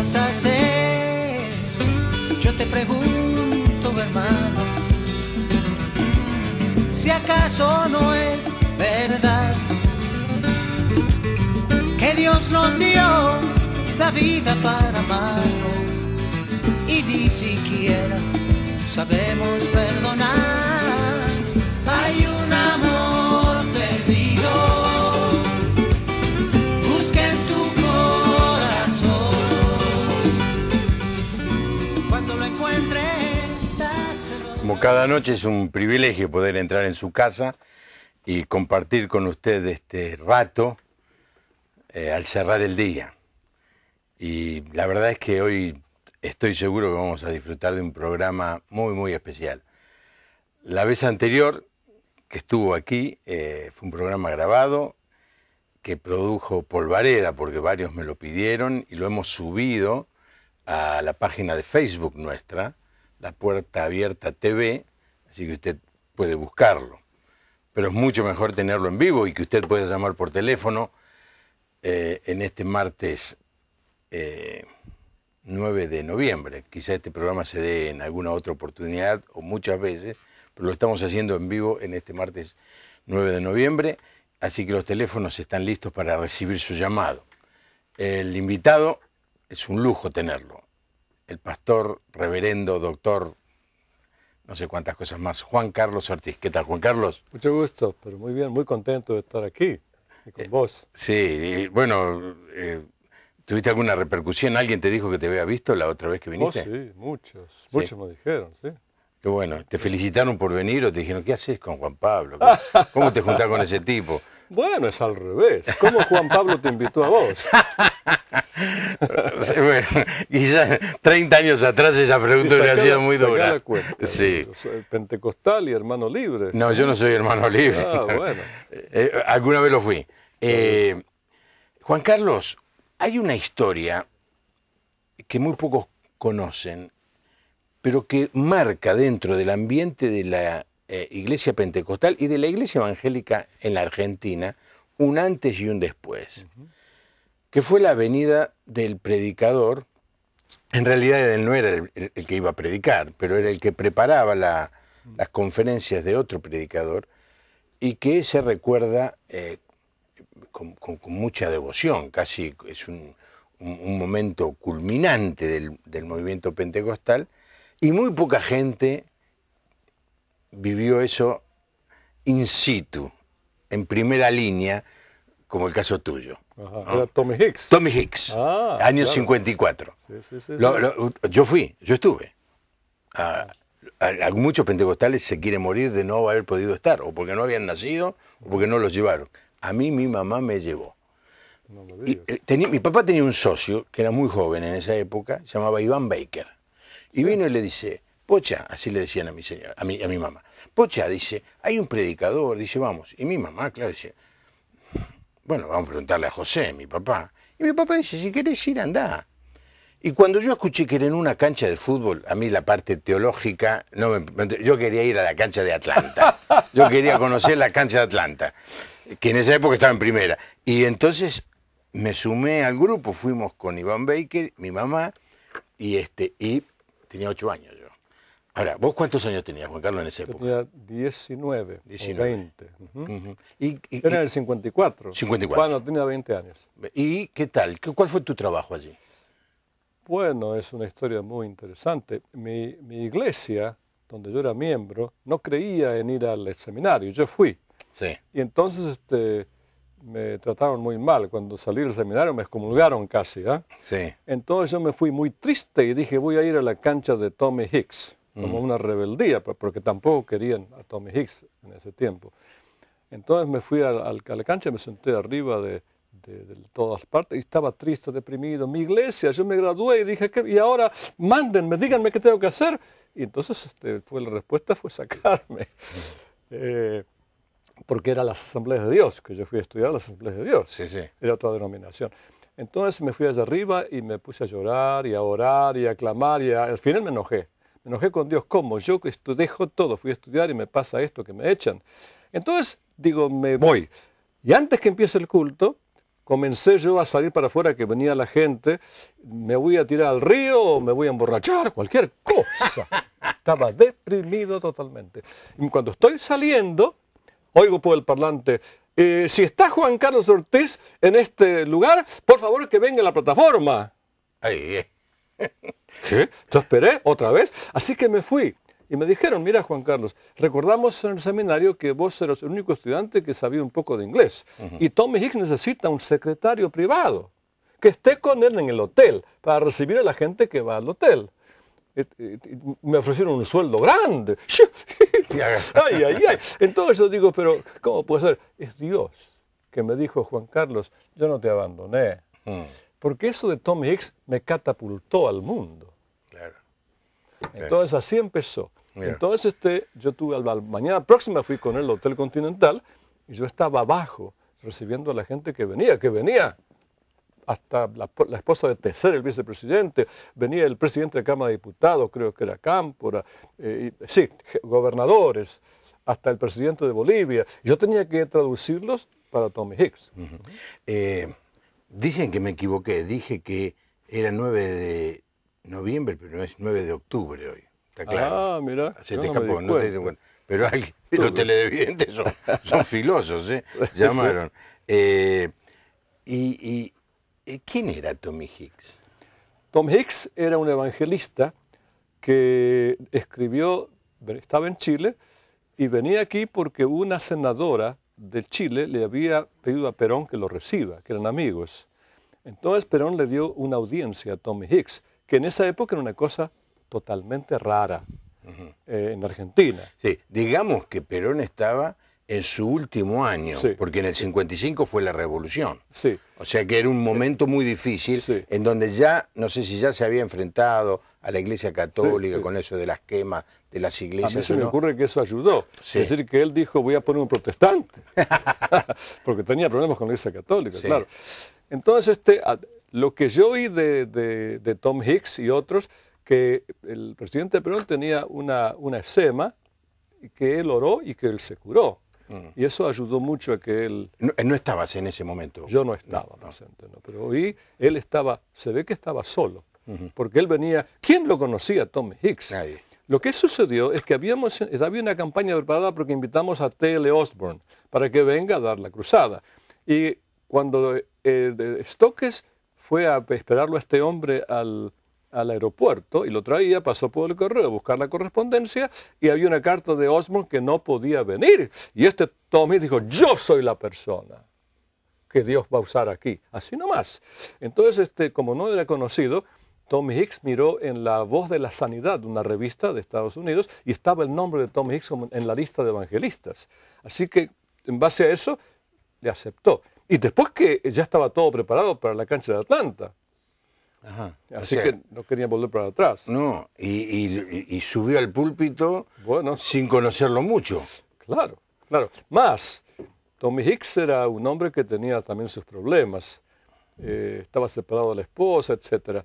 vas a hacer? Yo te pregunto, hermano, si acaso no es verdad que Dios nos dio la vida para amarnos y ni siquiera sabemos perdonar. cada noche es un privilegio poder entrar en su casa y compartir con usted este rato eh, al cerrar el día. Y la verdad es que hoy estoy seguro que vamos a disfrutar de un programa muy, muy especial. La vez anterior que estuvo aquí eh, fue un programa grabado que produjo Polvareda, porque varios me lo pidieron y lo hemos subido a la página de Facebook nuestra la Puerta Abierta TV, así que usted puede buscarlo. Pero es mucho mejor tenerlo en vivo y que usted pueda llamar por teléfono eh, en este martes 9 eh, de noviembre. Quizá este programa se dé en alguna otra oportunidad o muchas veces, pero lo estamos haciendo en vivo en este martes 9 de noviembre, así que los teléfonos están listos para recibir su llamado. El invitado es un lujo tenerlo el pastor, reverendo, doctor, no sé cuántas cosas más, Juan Carlos Ortiz. ¿Qué tal, Juan Carlos? Mucho gusto, pero muy bien, muy contento de estar aquí con eh, vos. Sí, bueno, eh, ¿tuviste alguna repercusión? ¿Alguien te dijo que te había visto la otra vez que oh, viniste? sí, muchos, muchos me dijeron, sí. Qué bueno, ¿te felicitaron por venir o te dijeron, ¿qué haces con Juan Pablo? ¿Cómo, te juntás con ese tipo? Bueno, es al revés. ¿Cómo Juan Pablo te invitó a vos? bueno, quizás 30 años atrás esa pregunta ha sido muy dura. cuenta, sí. Pentecostal y hermano libre. No, yo no soy hermano libre. Ah, bueno. Eh, eh, alguna vez lo fui. Eh, Juan Carlos, hay una historia que muy pocos conocen, pero que marca dentro del ambiente de la eh, iglesia pentecostal y de la iglesia evangélica en la Argentina un antes y un después, que fue la venida del predicador. En realidad él no era el, que iba a predicar, pero era el que preparaba las conferencias de otro predicador y que se recuerda eh, con, mucha devoción, casi es un, momento culminante del, movimiento pentecostal y muy poca gente vivió eso in situ, en primera línea, como el caso tuyo. era Tommy Hicks. Tommy Hicks, ah, año 54. yo fui, yo estuve. Ah, a, muchos pentecostales se quieren morir de no haber podido estar, o porque no habían nacido, o porque no los llevaron. A mí mi mamá me llevó. Eh, mi papá tenía un socio que era muy joven en esa época, se llamaba Iván Baker. Y vino y le dice, Pocha, así le decían a mi señora, a mi, a mi mamá. Pocha, dice, hay un predicador, dice, vamos. Y mi mamá, claro, dice, bueno, vamos a preguntarle a José, mi papá. Y mi papá dice, si querés ir, andá. Y cuando yo escuché que era en una cancha de fútbol, a mí la parte teológica, no me, yo quería ir a la cancha de Atlanta. Yo quería conocer la cancha de Atlanta, que en esa época estaba en primera. Y entonces me sumé al grupo, fuimos con Iván Baker, mi mamá, y, este, y tenía ocho años Ahora, ¿vos cuántos años tenías, Juan Carlos, en esa época? Tenía 19, 19. 20. Uh ¿Y, y, el 54. 54. Bueno, tenía 20 años. ¿Y qué tal? ¿Cuál fue tu trabajo allí? Bueno, es una historia muy interesante. Mi, mi iglesia, donde yo era miembro, no creía en ir al seminario. Yo fui. Sí. Y entonces este, me trataron muy mal. Cuando salí del seminario me excomulgaron casi. ¿ah? Sí. Entonces yo me fui muy triste y dije, voy a ir a la cancha de Tommy Hicks como una rebeldía, pues, porque tampoco querían a Tommy Hicks en ese tiempo. Entonces me fui al al, me senté arriba de, de, de, todas partes y estaba triste, deprimido. Mi iglesia, yo me gradué y dije, y ahora mándenme, díganme qué tengo que hacer. Y entonces este, fue, la respuesta fue sacarme. Eh, porque era las asambleas de Dios, que yo fui a estudiar las asambleas de Dios. Sí, sí. Era otra denominación. Entonces me fui allá arriba y me puse a llorar y a orar y a clamar y al final me enojé. Me enojé con Dios, ¿cómo? Yo dejo todo, fui a estudiar y me pasa esto, que me echan. Entonces, digo, me voy. Y antes que empiece el culto, comencé yo a salir para afuera que venía la gente, me voy a tirar al río me voy a emborrachar, cualquier cosa. Estaba deprimido totalmente. Y cuando estoy saliendo, oigo por pues el parlante, eh, si está Juan Carlos Ortiz en este lugar, por favor que venga a la plataforma. Ahí ¿Qué? Yo esperé otra vez, así que me fui. Y me dijeron, mira Juan Carlos, recordamos en el seminario que vos eras el único estudiante que sabía un poco de inglés. Y Tommy Hicks necesita un secretario privado que esté con él en el hotel para recibir a la gente que va al hotel. Me ofrecieron un sueldo grande. Entonces yo digo, pero ¿cómo puede ser? Es Dios que me dijo, Juan Carlos, yo no te abandoné. Mm. Porque eso de Tommy Hicks me catapultó al mundo. Claro. Entonces así empezó. Entonces este, yo tuve, mañana próxima fui con el Hotel Continental y yo estaba abajo recibiendo a la gente que venía, que venía hasta la, esposa de tercer el vicepresidente, venía el presidente de Cámara de Diputados, creo que era Cámpora, eh, sí, gobernadores, hasta el presidente de Bolivia. Yo tenía que traducirlos para Tommy Hicks. Dicen que me equivoqué, dije que era 9 de noviembre, pero es 9 de octubre hoy. Está claro. Ah, mira, Se te escapó, Pero los televidentes son, filosos, ¿eh? Llamaron. Eh, y, y, eh, quién era Tommy Hicks? Tom Hicks era un evangelista que escribió, estaba en Chile y venía aquí porque una senadora de Chile le había pedido a Perón que lo reciba, que eran amigos. Entonces Perón le dio una audiencia a Tommy Hicks, que en esa época era una cosa totalmente rara eh, en Argentina. Sí, digamos que Perón estaba en su último año, porque en el 55 fue la revolución. Sí. O sea que era un momento muy difícil en donde ya, no sé si ya se había enfrentado a la Iglesia Católica con eso de las quemas de las iglesias. se me ocurre que eso ayudó. Es decir, que él dijo, voy a poner un protestante, porque tenía problemas con la Iglesia Católica, claro. Entonces, este, lo que yo oí de, Tom Hicks y otros, que el presidente Perón tenía una, una que él oró y que él se curó. Mm. Y eso ayudó mucho a que él... No, estaba estabas en ese momento. Yo no estaba, presente, pero hoy él estaba, se ve que estaba solo, porque él venía, ¿quién lo conocía? Tom Hicks. Lo que sucedió es que habíamos, eh, había una campaña preparada porque invitamos a T.L. Osborne para que venga a dar la cruzada. Y cuando eh, Stokes fue a esperarlo a este hombre al, al aeropuerto y lo traía, pasó por el correo a buscar la correspondencia y había una carta de Osmond que no podía venir. Y este Tommy dijo, yo soy la persona que Dios va a usar aquí, así nomás. Entonces, este, como no era conocido, Tommy Hicks miró en La Voz de la Sanidad, una revista de Estados Unidos, y estaba el nombre de Tommy Hicks en la lista de evangelistas. Así que, en base a eso, le aceptó. Y después que ya estaba todo preparado para la cancha de Atlanta, Así que no quería volver para atrás. No, y, subió al púlpito sin conocerlo mucho. Claro, claro. Más, Tommy Hicks era un hombre que tenía también sus problemas. Eh, estaba separado de la esposa, etc.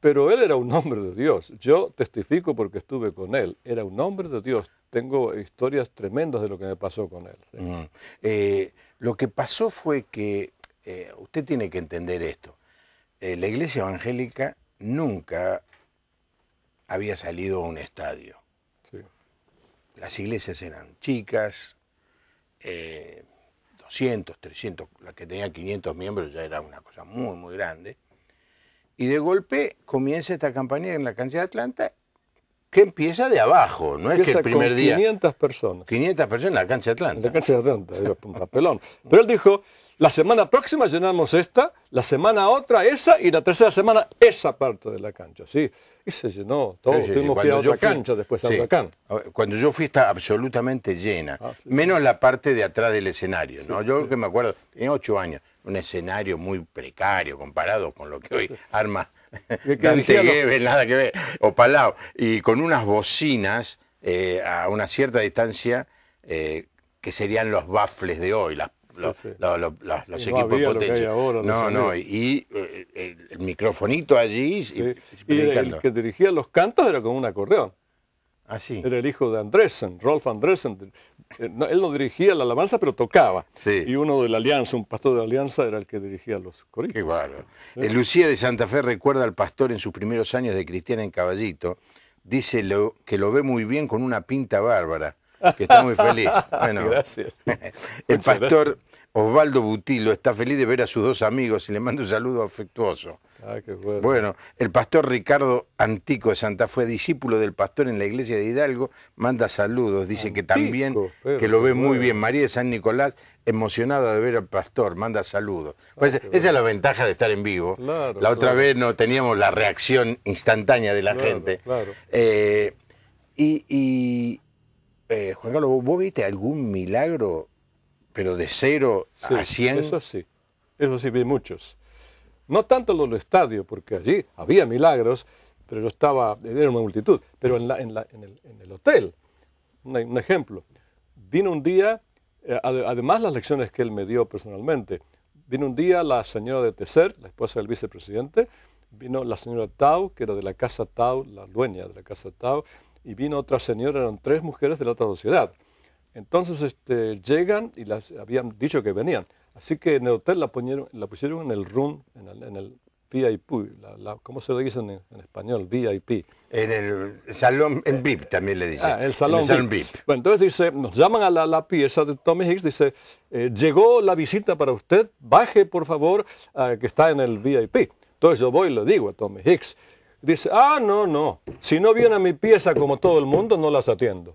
Pero él era un hombre de Dios. Yo testifico porque estuve con él. Era un hombre de Dios. Tengo historias tremendas de lo que me pasó con él. Mm. Eh, lo que pasó fue que eh, usted tiene que entender esto. Eh, la iglesia evangélica nunca había salido a un estadio. Las iglesias eran chicas, 200, eh, 300, la que tenía 500 miembros ya era una cosa muy, muy grande. Y de golpe comienza esta campaña en la cancha de Atlanta que empieza de abajo, no es que el primer día. 500 personas. 500 personas en la cancha de Atlanta. En la cancha de Atlanta, era un papelón. Pero él dijo, la semana próxima llenamos esta, la semana otra esa y la tercera semana esa parte de la cancha. ¿sí? Y se llenó Todos Tuvimos que ir a otra cancha después a Huracán. Cuando yo fui está absolutamente llena, ah, menos la parte de atrás del escenario. ¿no? yo creo que me acuerdo, tenía ocho años, un escenario muy precario comparado con lo que hoy arma Dante nada que ver, o Palau, y con unas bocinas eh, a una cierta distancia eh, que serían los baffles de hoy, las los, equipos potencia. no, no, y, eh, el, el, microfonito allí. Y, el que dirigía los cantos era con un acordeón. Ah, era el hijo de Andresen, Rolf Andresen. Eh, él no dirigía la alabanza, pero tocaba. Y uno de la Alianza, un pastor de la Alianza, era el que dirigía los coritos. Lucía de Santa Fe recuerda al pastor en sus primeros años de cristiana en Caballito. Dice lo, que lo ve muy bien con una pinta bárbara que está muy feliz. gracias. El pastor Osvaldo Butilo está feliz de ver a sus dos amigos y le manda un saludo afectuoso. Ah, qué bueno. bueno, el pastor Ricardo Antico de Santa Fe, discípulo del pastor en la iglesia de Hidalgo, manda saludos. Dice que también, que lo ve muy bien. María de San Nicolás, emocionada de ver al pastor, manda saludos. Ah, pues, esa es la ventaja de estar en vivo. la otra vez no teníamos la reacción instantánea de la gente. Eh, y eh, Juan Carlos, ¿vos viste algún milagro, pero de cero a 100? Eso sí, eso sí vi muchos. No tanto en los estadios, porque allí había milagros, pero yo estaba, era una multitud, pero en, en, el, hotel, un ejemplo, vino un día, eh, además las lecciones que él me dio personalmente, vino un día la señora de Tesser, la esposa del vicepresidente, vino la señora Tau, que era de la Casa Tau, la dueña de la Casa Tau, y vino otra señora, eran tres mujeres de la otra sociedad. Entonces este, llegan y las habían dicho que venían. Así que en el hotel la, la pusieron en el room, en el, VIP, ¿cómo se le dicen en, español? VIP. En el salón, en VIP también le dicen. Ah, el salón, en el salón VIP. Bueno, entonces dice, nos llaman a la, la pieza de Tommy Hicks, dice, eh, llegó la visita para usted, baje por favor, ah, que está en el VIP. Entonces yo voy y le digo a Tommy Hicks, Dice, ah, no, no, si no viene a mi pieza como todo el mundo, no las atiendo.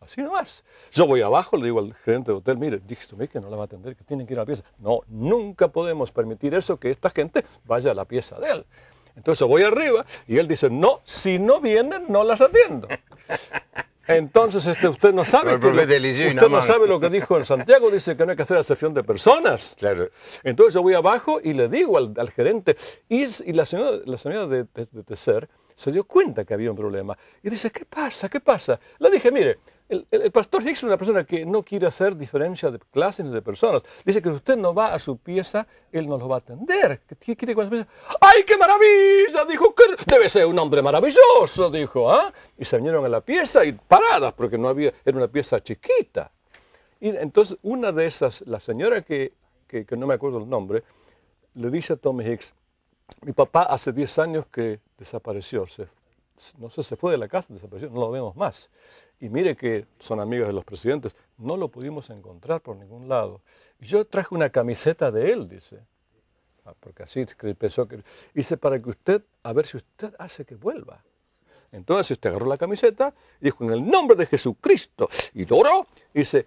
Así nomás. Yo voy abajo, le digo al gerente de hotel, mire, dígame que no la va a atender, que tiene que ir a la pieza. No, nunca podemos permitir eso, que esta gente vaya a la pieza de él. Entonces voy arriba y él dice, no, si no vienen, no las atiendo. Entonces este, usted no sabe lo, usted no sabe lo que dijo en Santiago, dice que no hay que hacer acepción de personas. Claro. Entonces yo voy abajo y le digo al, gerente, y, y, la señora, la señora de, de, de Tecer se dio cuenta que había un problema. Y dice, ¿qué pasa? ¿Qué pasa? Le dije, mire, el, pastor Hicks es una persona que no quiere hacer diferencia de clases ni de personas. Dice que si usted no va a su pieza, él no lo va a atender. ¿Qué quiere con pieza? ¡Ay, qué maravilla! Dijo, debe ser un hombre maravilloso, dijo. ¿ah? Y se vinieron a la pieza y paradas, porque no había, era una pieza chiquita. Y entonces una de esas, la señora que, no me acuerdo el nombre, le dice a Tommy Hicks, mi papá hace 10 años que desapareció, se no sé, se fue de la casa, desapareció, no lo vemos más. Y mire que son amigos de los presidentes, no lo pudimos encontrar por ningún lado. Yo traje una camiseta de él, dice, ah, porque así pensó que... Dice, para que usted, a ver si usted hace que vuelva. Entonces usted agarró la camiseta y dijo, en el nombre de Jesucristo, y lloró, dice,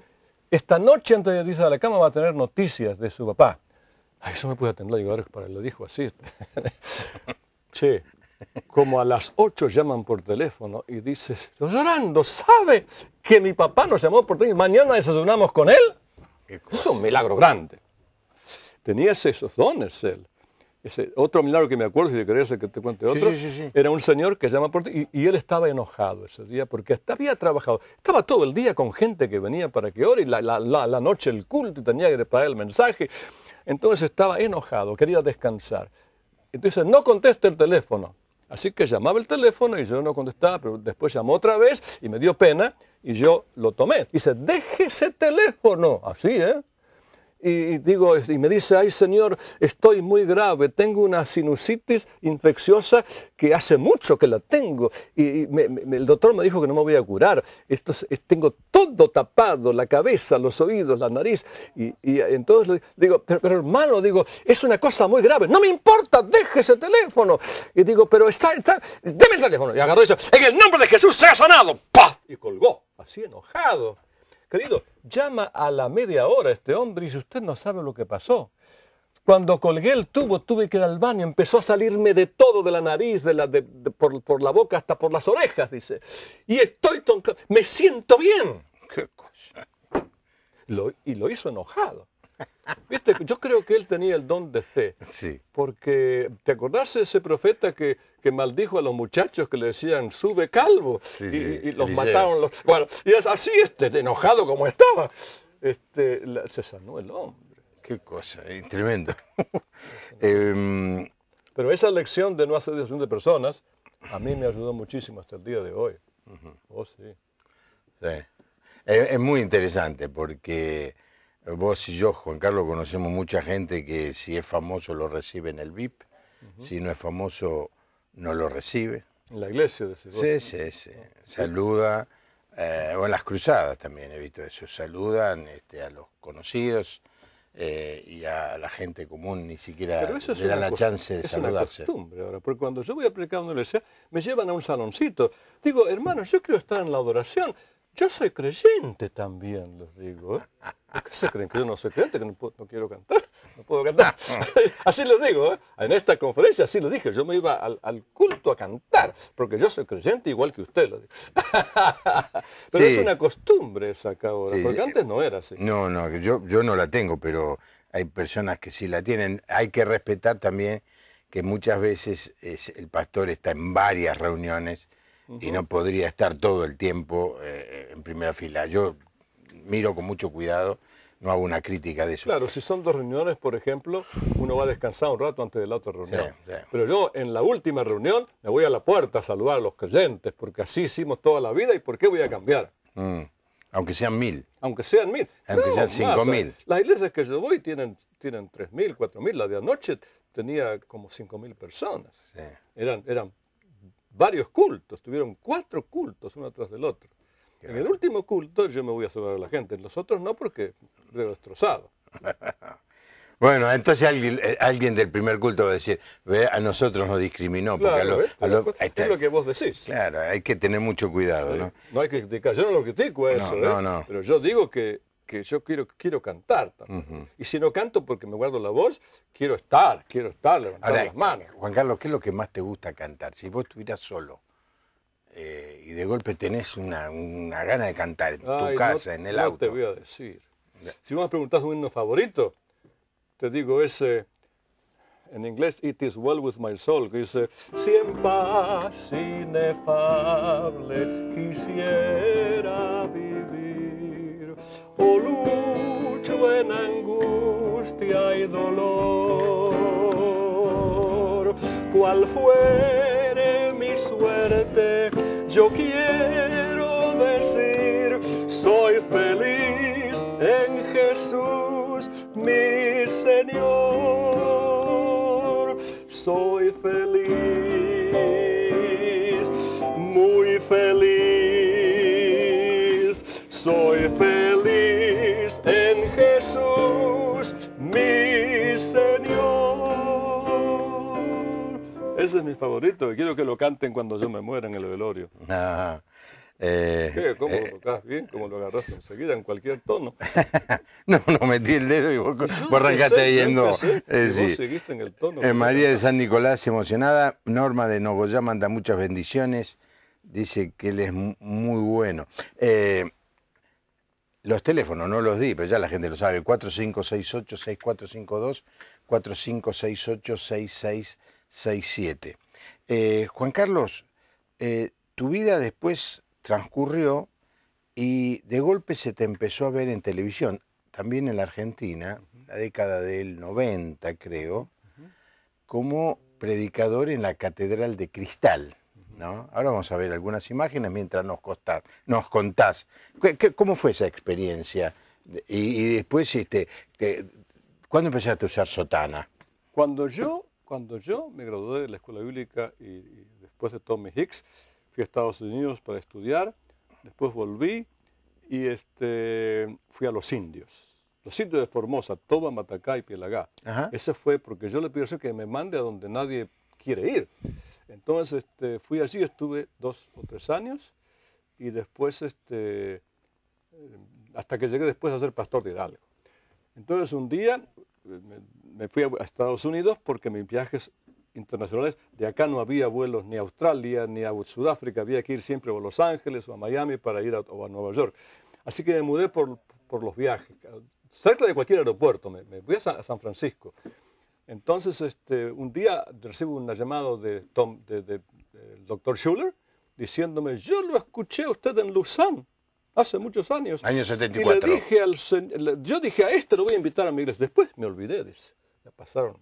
esta noche entonces dice a la cama va a tener noticias de su papá. Ay, eso me pude atender, temblar, lo dijo así. che, como a las 8 llaman por teléfono y dices, llorando, ¿sabe que mi papá nos llamó por teléfono y mañana desayunamos con él? Es un milagro grande. Tenía esos dones él. Ese otro milagro que me acuerdo, si querías que te cuente otro, era un señor que llama por ti y él estaba enojado ese día porque hasta había trabajado, estaba todo el día con gente que venía para que ore y la, noche el culto y tenía que preparar el mensaje. Entonces estaba enojado, quería descansar. Entonces no contesta el teléfono. Así que llamaba el teléfono y yo no contestaba, pero después llamó otra vez y me dio pena y yo lo tomé. Dice, deje ese teléfono. Así, ¿eh? y digo, y me dice, ay Señor, estoy muy grave, tengo una sinusitis infecciosa que hace mucho que la tengo. Y el doctor me dijo que no me voy a curar. Esto tengo todo tapado, la cabeza, los oídos, la nariz. Y, entonces le digo, pero, hermano, digo, es una cosa muy grave. No me importa, deje ese teléfono. Y digo, pero está, está, el teléfono. Y agarró y dice, en el nombre de Jesús sea sanado. paz Y colgó, así enojado. Querido, llama a la media hora este hombre y si usted no sabe lo que pasó. Cuando colgué el tubo tuve que ir al baño, empezó a salirme de todo, de la nariz, de la, por, la boca hasta por las orejas, dice. Y estoy, me siento bien. Qué cosa. y lo hizo enojado yo creo que él tenía el don de fe. Sí. Porque, ¿te acordás de ese profeta que, maldijo a los muchachos que le decían, sube calvo? y, los mataron. Los, bueno, y es así, este, enojado como estaba. Este, se sanó el hombre. Qué cosa, eh, tremendo. Em, Pero esa lección de no hacer decisión de personas, a mí me ayudó muchísimo hasta el día de hoy. Oh, es muy interesante porque Vos y yo, Juan Carlos, conocemos mucha gente que si es famoso lo recibe en el VIP, si no es famoso no lo recibe. En la iglesia, decís vos. Sí, sí, sí. Saluda, eh, o en las cruzadas también he visto eso, saludan este, a los conocidos, eh, y a la gente común ni siquiera le dan la chance de saludarse. Es una costumbre ahora, porque cuando yo voy a predicar una iglesia, me llevan a un saloncito. Digo, hermano, yo quiero estar en la adoración. Yo soy creyente también, les digo. ¿eh? ¿Qué se creen que yo no soy creyente, que no, quiero cantar? No puedo cantar. así lo digo, ¿eh? en esta conferencia así lo dije, yo me iba al, culto a cantar, porque yo soy creyente igual que usted. Lo pero es una costumbre esa acá porque antes no era así. No, no, yo, yo no la tengo, pero hay personas que sí la tienen. Hay que respetar también que muchas veces el pastor está en varias reuniones y no podría estar todo el tiempo eh, en primera fila. Yo miro con mucho cuidado, no hago una crítica de eso. Claro, si son dos reuniones, por ejemplo, uno va a descansar un rato antes de la otra reunión. Pero yo en la última reunión me voy a la puerta a saludar a los creyentes, porque así hicimos toda la vida y por qué voy a cambiar. Mm. Aunque sean mil. Aunque sean mil. Aunque sean cinco mil. Eh. Las iglesias que yo voy tienen, tienen tres mil, cuatro mil. La de anoche tenía como cinco mil personas. Eran, eran varios cultos, tuvieron cuatro cultos uno tras del otro. En el último culto yo me voy a sobrar a la gente, en los otros no porque lo destrozado. Bueno, entonces eh, alguien, del primer culto va a decir, ve, a nosotros nos discriminó. Porque a lo, es este, lo que vos decís. Claro, hay que tener mucho cuidado. ¿no? no hay que criticar, yo no lo critico eso, ¿eh? pero yo digo que que yo quiero, quiero cantar Y si no canto porque me guardo la voz, quiero estar, quiero estar, levantar las manos. Juan Carlos, ¿qué es lo que más te gusta cantar? Si vos estuvieras solo eh, y de golpe tenés una, una gana de cantar en tu casa, en el no auto. te voy a decir. Si vos me preguntás un himno favorito, te digo ese, en inglés, It is well with my soul, que dice, si paz inefable quisiera vivir lucho en angustia y dolor. ¡Cuál fuere mi suerte, yo quiero decir, soy feliz en Jesús, mi Señor. Soy feliz, muy feliz. mi Señor. Ese es mi favorito quiero que lo canten cuando yo me muera en el velorio. Ah, eh, ¿Cómo eh, lo tocas bien? ¿Cómo lo agarras enseguida en cualquier tono? no, no metí el dedo y vos, vos arrancaste yendo. Eh, en el María de San Nicolás emocionada. Norma de Nogoyá manda muchas bendiciones. Dice que él es muy bueno. Los teléfonos no los di, pero ya la gente lo sabe. 4568-6452, 4568-6667. Eh, Juan Carlos, eh, tu vida después transcurrió y de golpe se te empezó a ver en televisión, también en la Argentina, la década del 90 creo, como predicador en la Catedral de Cristal. Ahora vamos a ver algunas imágenes mientras nos, nos contás. cómo fue esa experiencia? Y, después, este, ¿cuándo empezaste a usar sotana? Cuando yo, cuando yo me gradué de la escuela bíblica y, después de Tommy Hicks, fui a Estados Unidos para estudiar, después volví y este, fui a los indios. Los indios de Formosa, Toba, Matacá y Pielagá. Ajá. Ese fue porque yo le pienso que me mande a donde nadie quiere ir. Entonces este, fui allí, estuve dos o tres años y después, este, eh, hasta que llegué después a ser pastor de Hidalgo. Entonces un día eh, me fui a Estados Unidos porque mis viajes internacionales, de acá no había vuelos ni a Australia ni a Sudáfrica, había que ir siempre a Los Ángeles o a Miami para ir a, o a Nueva York. Así que me mudé por, los viajes, cerca de cualquier aeropuerto, me, fui a San Francisco. Entonces, este, un día recibo una llamada de doctor Schuller diciéndome, yo lo escuché a usted en Luzán hace muchos años. Año 74. yo dije, a este lo voy a invitar a mi iglesia. Después me olvidé, dice. Ya pasaron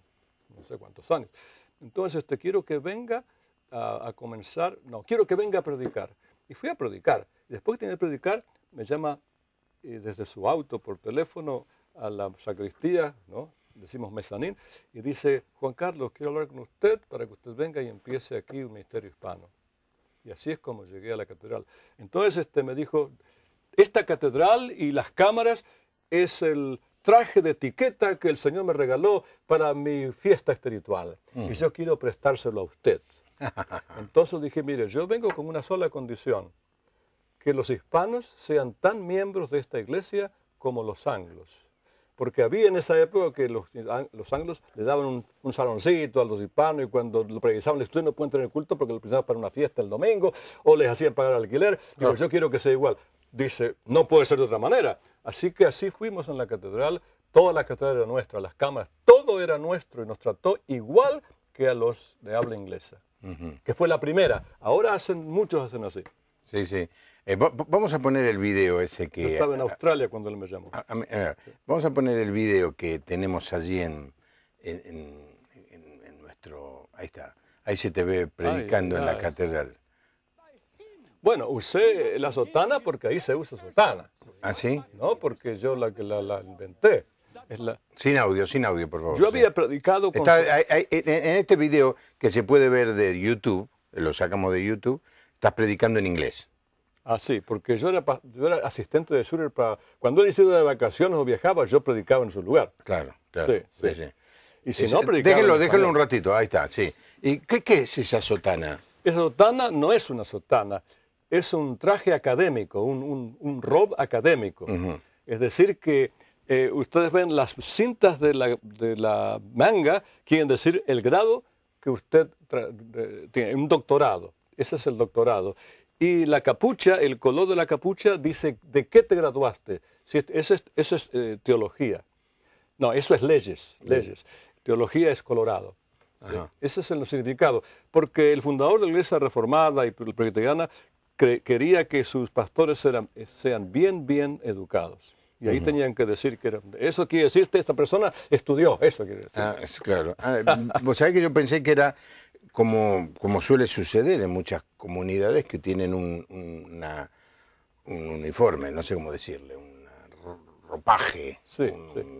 no sé cuántos años. Entonces, te quiero que venga a, comenzar, no, quiero que venga a predicar. Y fui a predicar. Después de predicar, me llama eh, desde su auto por teléfono a la sacristía, ¿no? decimos mezanín, y dice, Juan Carlos, quiero hablar con usted para que usted venga y empiece aquí un ministerio hispano. Y así es como llegué a la catedral. Entonces este, me dijo, esta catedral y las cámaras es el traje de etiqueta que el Señor me regaló para mi fiesta espiritual. Y yo quiero prestárselo a usted. Entonces dije, mire, yo vengo con una sola condición, que los hispanos sean tan miembros de esta iglesia como los anglos porque había en esa época que los, los anglos le daban un, saloncito a los hispanos y cuando lo previsaban, ustedes no pueden el culto porque lo precisaban para una fiesta el domingo o les hacían pagar alquiler. Digo, yo quiero que sea igual. Dice, no puede ser de otra manera. Así que así fuimos en la catedral, toda la catedral era nuestra, las cámaras, todo era nuestro y nos trató igual que a los de habla inglesa, que fue la primera. Ahora hacen, muchos hacen así. Sí, sí. Eh, vamos a poner el video ese que... Yo estaba en Australia cuando él me llamó. vamos a poner el video que tenemos allí en, en, nuestro... Ahí está. Ahí se te ve predicando en la catedral. Bueno, usé la sotana porque ahí se usa sotana. ¿Ah, sí? No, porque yo la, la, inventé. Es la... Sin audio, sin audio, por favor. Yo había predicado con... en este video que se puede ver de YouTube, lo sacamos de YouTube, estás predicando en inglés. Ah, sí, porque yo era, asistente de Schurer para... Cuando él iba de vacaciones o viajaba, yo predicaba en su lugar. Claro, claro. Sí, sí. Y si no predicaba... Déjenlo, déjenlo un ratito, ahí está, sí. ¿Y qué, es esa sotana? Esa sotana no es una sotana, es un traje académico, un, un, un rob académico. Es decir que eh, ustedes ven las cintas de la, de la manga, quieren decir el grado que usted eh, tiene, un doctorado. Ese es el doctorado. Y la capucha, el color de la capucha dice de qué te graduaste. Si eso es, eh, teología. No, eso es leyes, leyes. Teología es colorado. Ese es el significado. Porque el fundador de la Iglesia Reformada y Presbiteriana quería que sus pastores eran, sean bien, bien educados. Y ahí tenían que decir que era, eso quiere decir que esta persona estudió, eso quiere decir. Ah, claro. Ah, que yo pensé que era como, como suele suceder en muchas comunidades que tienen un, una, un uniforme, no sé cómo decirle, un ropaje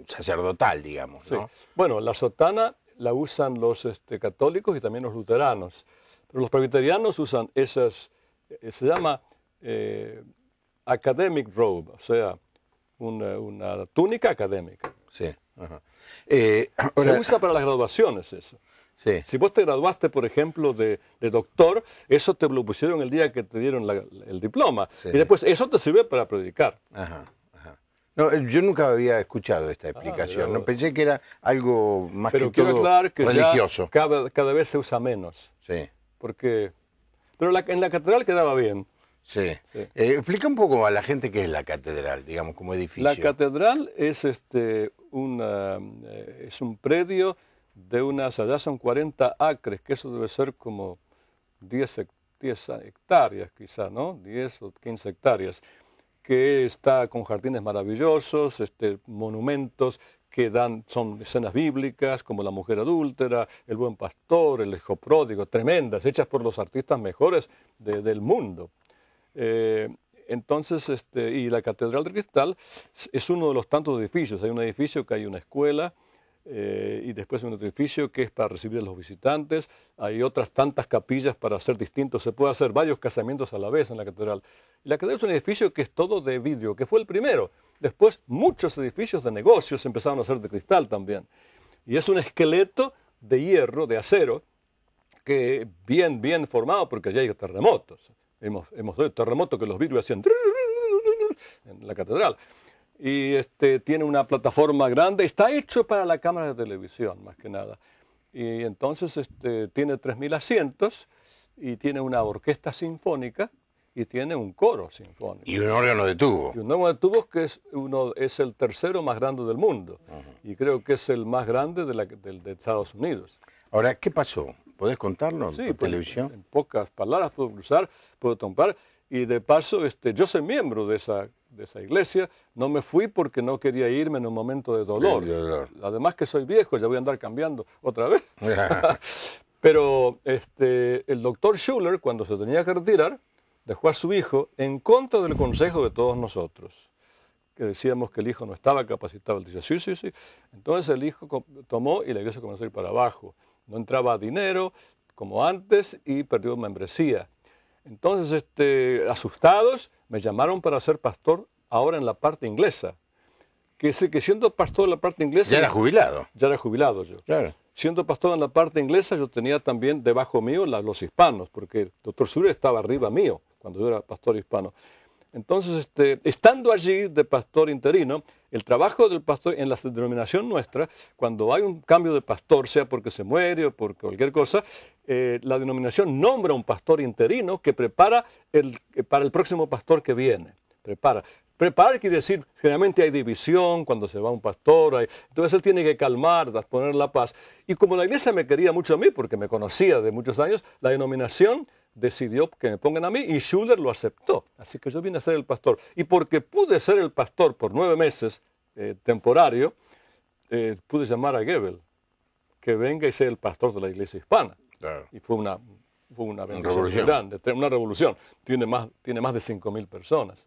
sacerdotal, digamos. Bueno, la sotana la usan los este, católicos y también los luteranos, pero los presbiterianos usan esas, eh, se llama eh, academic robe, o sea, una, una túnica académica. Eh, se usa para las graduaciones eso. Si vos te graduaste, por ejemplo, de, doctor, eso te lo pusieron el día que te dieron el diploma. Y después eso te sirve para predicar. No, eh, yo nunca había escuchado esta ah, explicación. pensé que era algo más que todo que religioso. cada, vez se usa menos. Sí. Porque, pero en la catedral quedaba bien. Sí. Eh, explica un poco a la gente qué es la catedral, digamos, como edificio. La catedral es, este, eh, es un predio de unas, allá son 40 acres, que eso debe ser como 10, hectáreas quizá, ¿no? 10 o 15 hectáreas, que está con jardines maravillosos, este, monumentos que dan, son escenas bíblicas, como la mujer adúltera, el buen pastor, el hijo pródigo, tremendas, hechas por los artistas mejores del mundo. Eh, entonces, este, y la Catedral de Cristal es uno de los tantos edificios. Hay un edificio que hay una escuela, eh, y después un edificio que es para recibir a los visitantes. Hay otras tantas capillas para hacer distintos. Se puede hacer varios casamientos a la vez en la catedral. la catedral es un edificio que es todo de vidrio, que fue el primero. Después muchos edificios de negocios empezaron a ser de cristal también. Y es un esqueleto de hierro, de acero, que bien, bien formado, porque allá hay terremotos. Hemos, hemos terremotos que los vidrios hacían en la catedral y este, tiene una plataforma grande. Está hecho para la cámara de televisión, más que nada. Y entonces este, tiene 3.000 asientos y tiene una orquesta sinfónica y tiene un coro sinfónico. Y un órgano de tubo. Y un órgano de tubos que es, uno, es el tercero más grande del mundo. Y creo que es el más grande de, la, de, Estados Unidos. Ahora, ¿qué pasó? ¿Puedes contarlo en pues, televisión? En, en, pocas palabras puedo cruzar, puedo tomar. Y de paso, este, yo soy miembro de esa de esa iglesia. No me fui porque no quería irme en un momento de dolor. Además que soy viejo, ya voy a andar cambiando otra vez. Pero este, el doctor Schuller, cuando se tenía que retirar, dejó a su hijo en contra del consejo de todos nosotros que decíamos que el hijo no estaba capacitado. sí, Entonces el hijo tomó y la iglesia comenzó a ir para abajo. No entraba dinero como antes y perdió membresía. Entonces, este, asustados, me llamaron para ser pastor ahora en la parte inglesa. Que, que siendo pastor en la parte inglesa... Ya era jubilado. Ya era jubilado yo. Siendo pastor en la parte inglesa, yo tenía también debajo mío los hispanos, porque el doctor Sure estaba arriba mío cuando yo era pastor hispano. Entonces, este, estando allí de pastor interino, el trabajo del pastor en la denominación nuestra, cuando hay un cambio de pastor, sea porque se muere o por cualquier cosa, eh, la denominación nombra un pastor interino que prepara eh, para el próximo pastor que viene. Prepara. Preparar quiere decir, generalmente hay división cuando se va un pastor, entonces él tiene que calmar, poner la paz. Y como la iglesia me quería mucho a mí, porque me conocía de muchos años, la denominación decidió que me pongan a mí y Schuler lo aceptó. Así que yo vine a ser el pastor. Y porque pude ser el pastor por nueve meses, eh, temporario, eh, pude llamar a Goebbels que venga y sea el pastor de la iglesia hispana. Y fue una, una bendición grande, una revolución. Tiene más, tiene más de 5.000 personas.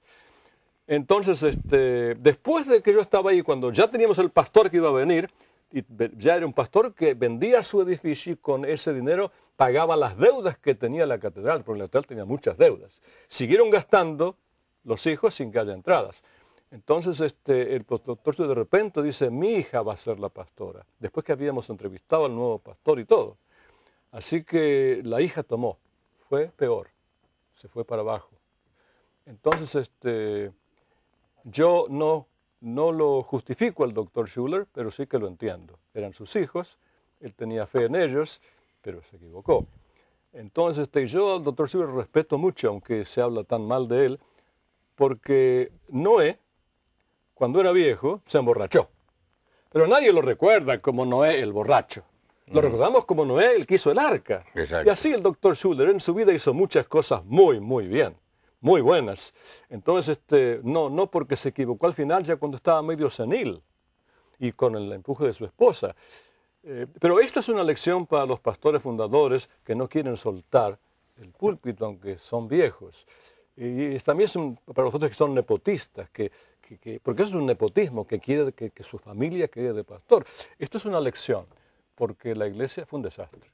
Entonces, este, después de que yo estaba ahí, cuando ya teníamos el pastor que iba a venir, ya era un pastor que vendía su edificio y con ese dinero pagaba las deudas que tenía la catedral, porque la catedral tenía muchas deudas. Siguieron gastando los hijos sin que haya entradas. Entonces este, el doctor de repente dice, mi hija va a ser la pastora, después que habíamos entrevistado al nuevo pastor y todo. Así que la hija tomó, fue peor, se fue para abajo. Entonces este, yo no no lo justifico al doctor Schuler, pero sí que lo entiendo. Eran sus hijos, él tenía fe en ellos, pero se equivocó. Entonces, este, yo al doctor Schuller respeto mucho, aunque se habla tan mal de él, porque Noé, cuando era viejo, se emborrachó. Pero nadie lo recuerda como Noé el borracho. Lo mm. recordamos como Noé, el que hizo el arca. Y así el doctor Schuler en su vida hizo muchas cosas muy, muy bien muy buenas. Entonces, este, no, no porque se equivocó al final, ya cuando estaba medio senil y con el empuje de su esposa. Eh, pero esto es una lección para los pastores fundadores que no quieren soltar el púlpito, aunque son viejos. Y, también son, para otros que son nepotistas, que, porque eso es un nepotismo, que quiere que, su familia quede de pastor. Esto es una lección, porque la iglesia fue un desastre.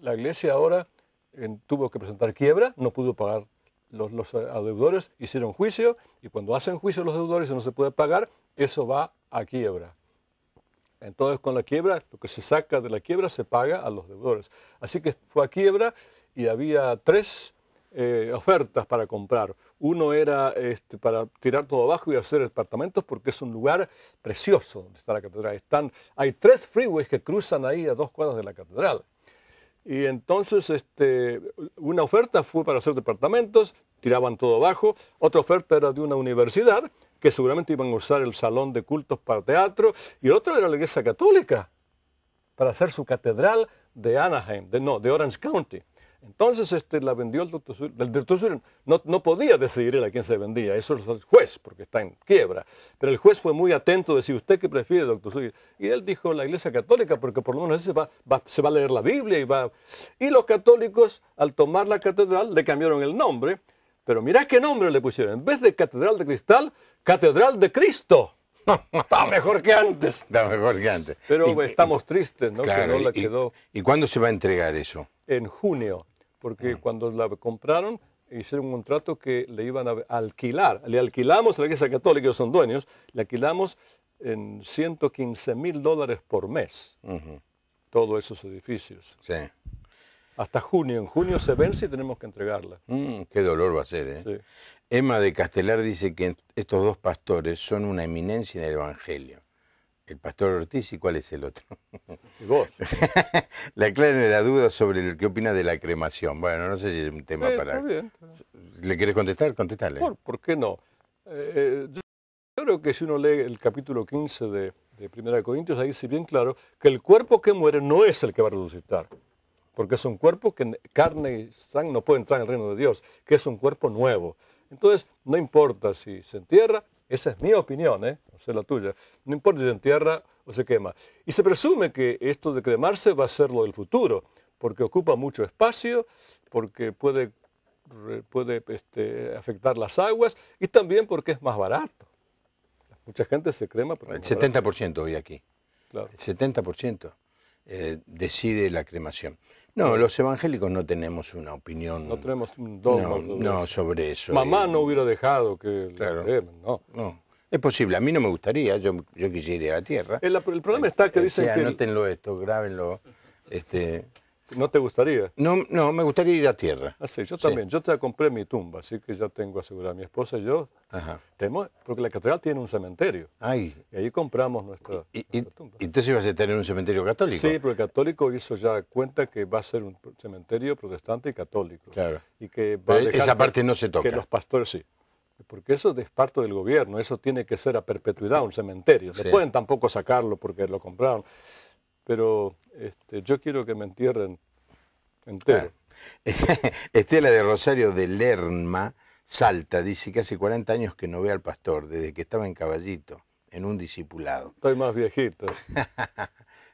La iglesia ahora eh, tuvo que presentar quiebra, no pudo pagar los, los, eh, adeudores hicieron juicio y cuando hacen juicio los deudores y no se puede pagar, eso va a quiebra. Entonces con la quiebra, lo que se saca de la quiebra se paga a los deudores. Así que fue a quiebra y había tres eh, ofertas para comprar. Uno era este, para tirar todo abajo y hacer departamentos porque es un lugar precioso donde está la catedral. Están, hay tres freeways que cruzan ahí a dos cuadras de la catedral. Y entonces este, una oferta fue para hacer departamentos, tiraban todo abajo, otra oferta era de una universidad, que seguramente iban a usar el salón de cultos para teatro, y otra era la Iglesia Católica, para hacer su catedral de Anaheim, de, no, de Orange County. Entonces este, la vendió el doctor Surin. El no, podía decidir a quién se vendía, eso es el juez, porque está en quiebra. Pero el juez fue muy atento de si usted qué prefiere, doctor Surin. Y él dijo la iglesia católica, porque por lo menos se va, se va a leer la Biblia y va. Y los católicos, al tomar la catedral, le cambiaron el nombre. Pero mirá qué nombre le pusieron. En vez de Catedral de Cristal, Catedral de Cristo. Está mejor que antes. Está mejor que antes. Pero estamos tristes, ¿no? que no la quedó. ¿Y cuándo se va a entregar eso? en junio, porque mm. cuando la compraron hicieron un contrato que le iban a alquilar. Le alquilamos a la Iglesia Católica, ellos son dueños, le alquilamos en 115 mil dólares por mes todos esos edificios. Hasta junio. En junio se vence y tenemos que entregarla. Mm, qué dolor va a ser, ¿eh? Emma de Castelar dice que estos dos pastores son una eminencia en el Evangelio el pastor Ortiz y cuál es el otro. Vos. le aclaren la duda sobre el que opina de la cremación. Bueno, no sé si es un tema para. ¿Le quieres contestar? Contestale. ¿Por, ¿por qué no? Eh, eh, yo creo que si uno lee el capítulo 15 de, de Primera Corintios, ahí dice bien claro que el cuerpo que muere no es el que va a resucitar. Porque es un cuerpo que carne y sangre no puede entrar en el reino de Dios, que es un cuerpo nuevo. Entonces, no importa si se entierra esa es mi opinión, ¿eh? no sé la tuya. No importa si se entierra o se quema. Y se presume que esto de cremarse va a ser lo del futuro, porque ocupa mucho espacio, porque puede, puede este, afectar las aguas y también porque es más barato. Mucha gente se crema. por el 70% hoy aquí. El 70% eh, decide la cremación. No, eh, los evangélicos no tenemos una opinión. No tenemos un no, sobre, eso. Mamá eh, no hubiera dejado que no. no. Es posible, a mí no me gustaría, yo, yo quisiera ir a la tierra. Eh, el, problema está que dicen que... Anótenlo esto, grábenlo. Este, ¿No te gustaría? No, no, me gustaría ir a tierra. Ah, sí, yo también. Yo te compré mi tumba, así que ya tengo asegurada mi esposa y yo. Ajá. Tenemos, porque la catedral tiene un cementerio. Ay. Y ahí compramos nuestra, tumba. entonces ibas a tener un cementerio católico? Sí, porque el católico hizo ya cuenta que va a ser un cementerio protestante y católico. Claro. Y que esa parte no se toca. Que los pastores, sí. Porque eso es parte del gobierno, eso tiene que ser a perpetuidad un cementerio. No pueden tampoco sacarlo porque lo compraron pero este, yo quiero que me entierren entero. Estela de Rosario de Lerma, Salta, dice que hace 40 años que no ve al pastor, desde que estaba en Caballito, en un discipulado. Estoy más viejito.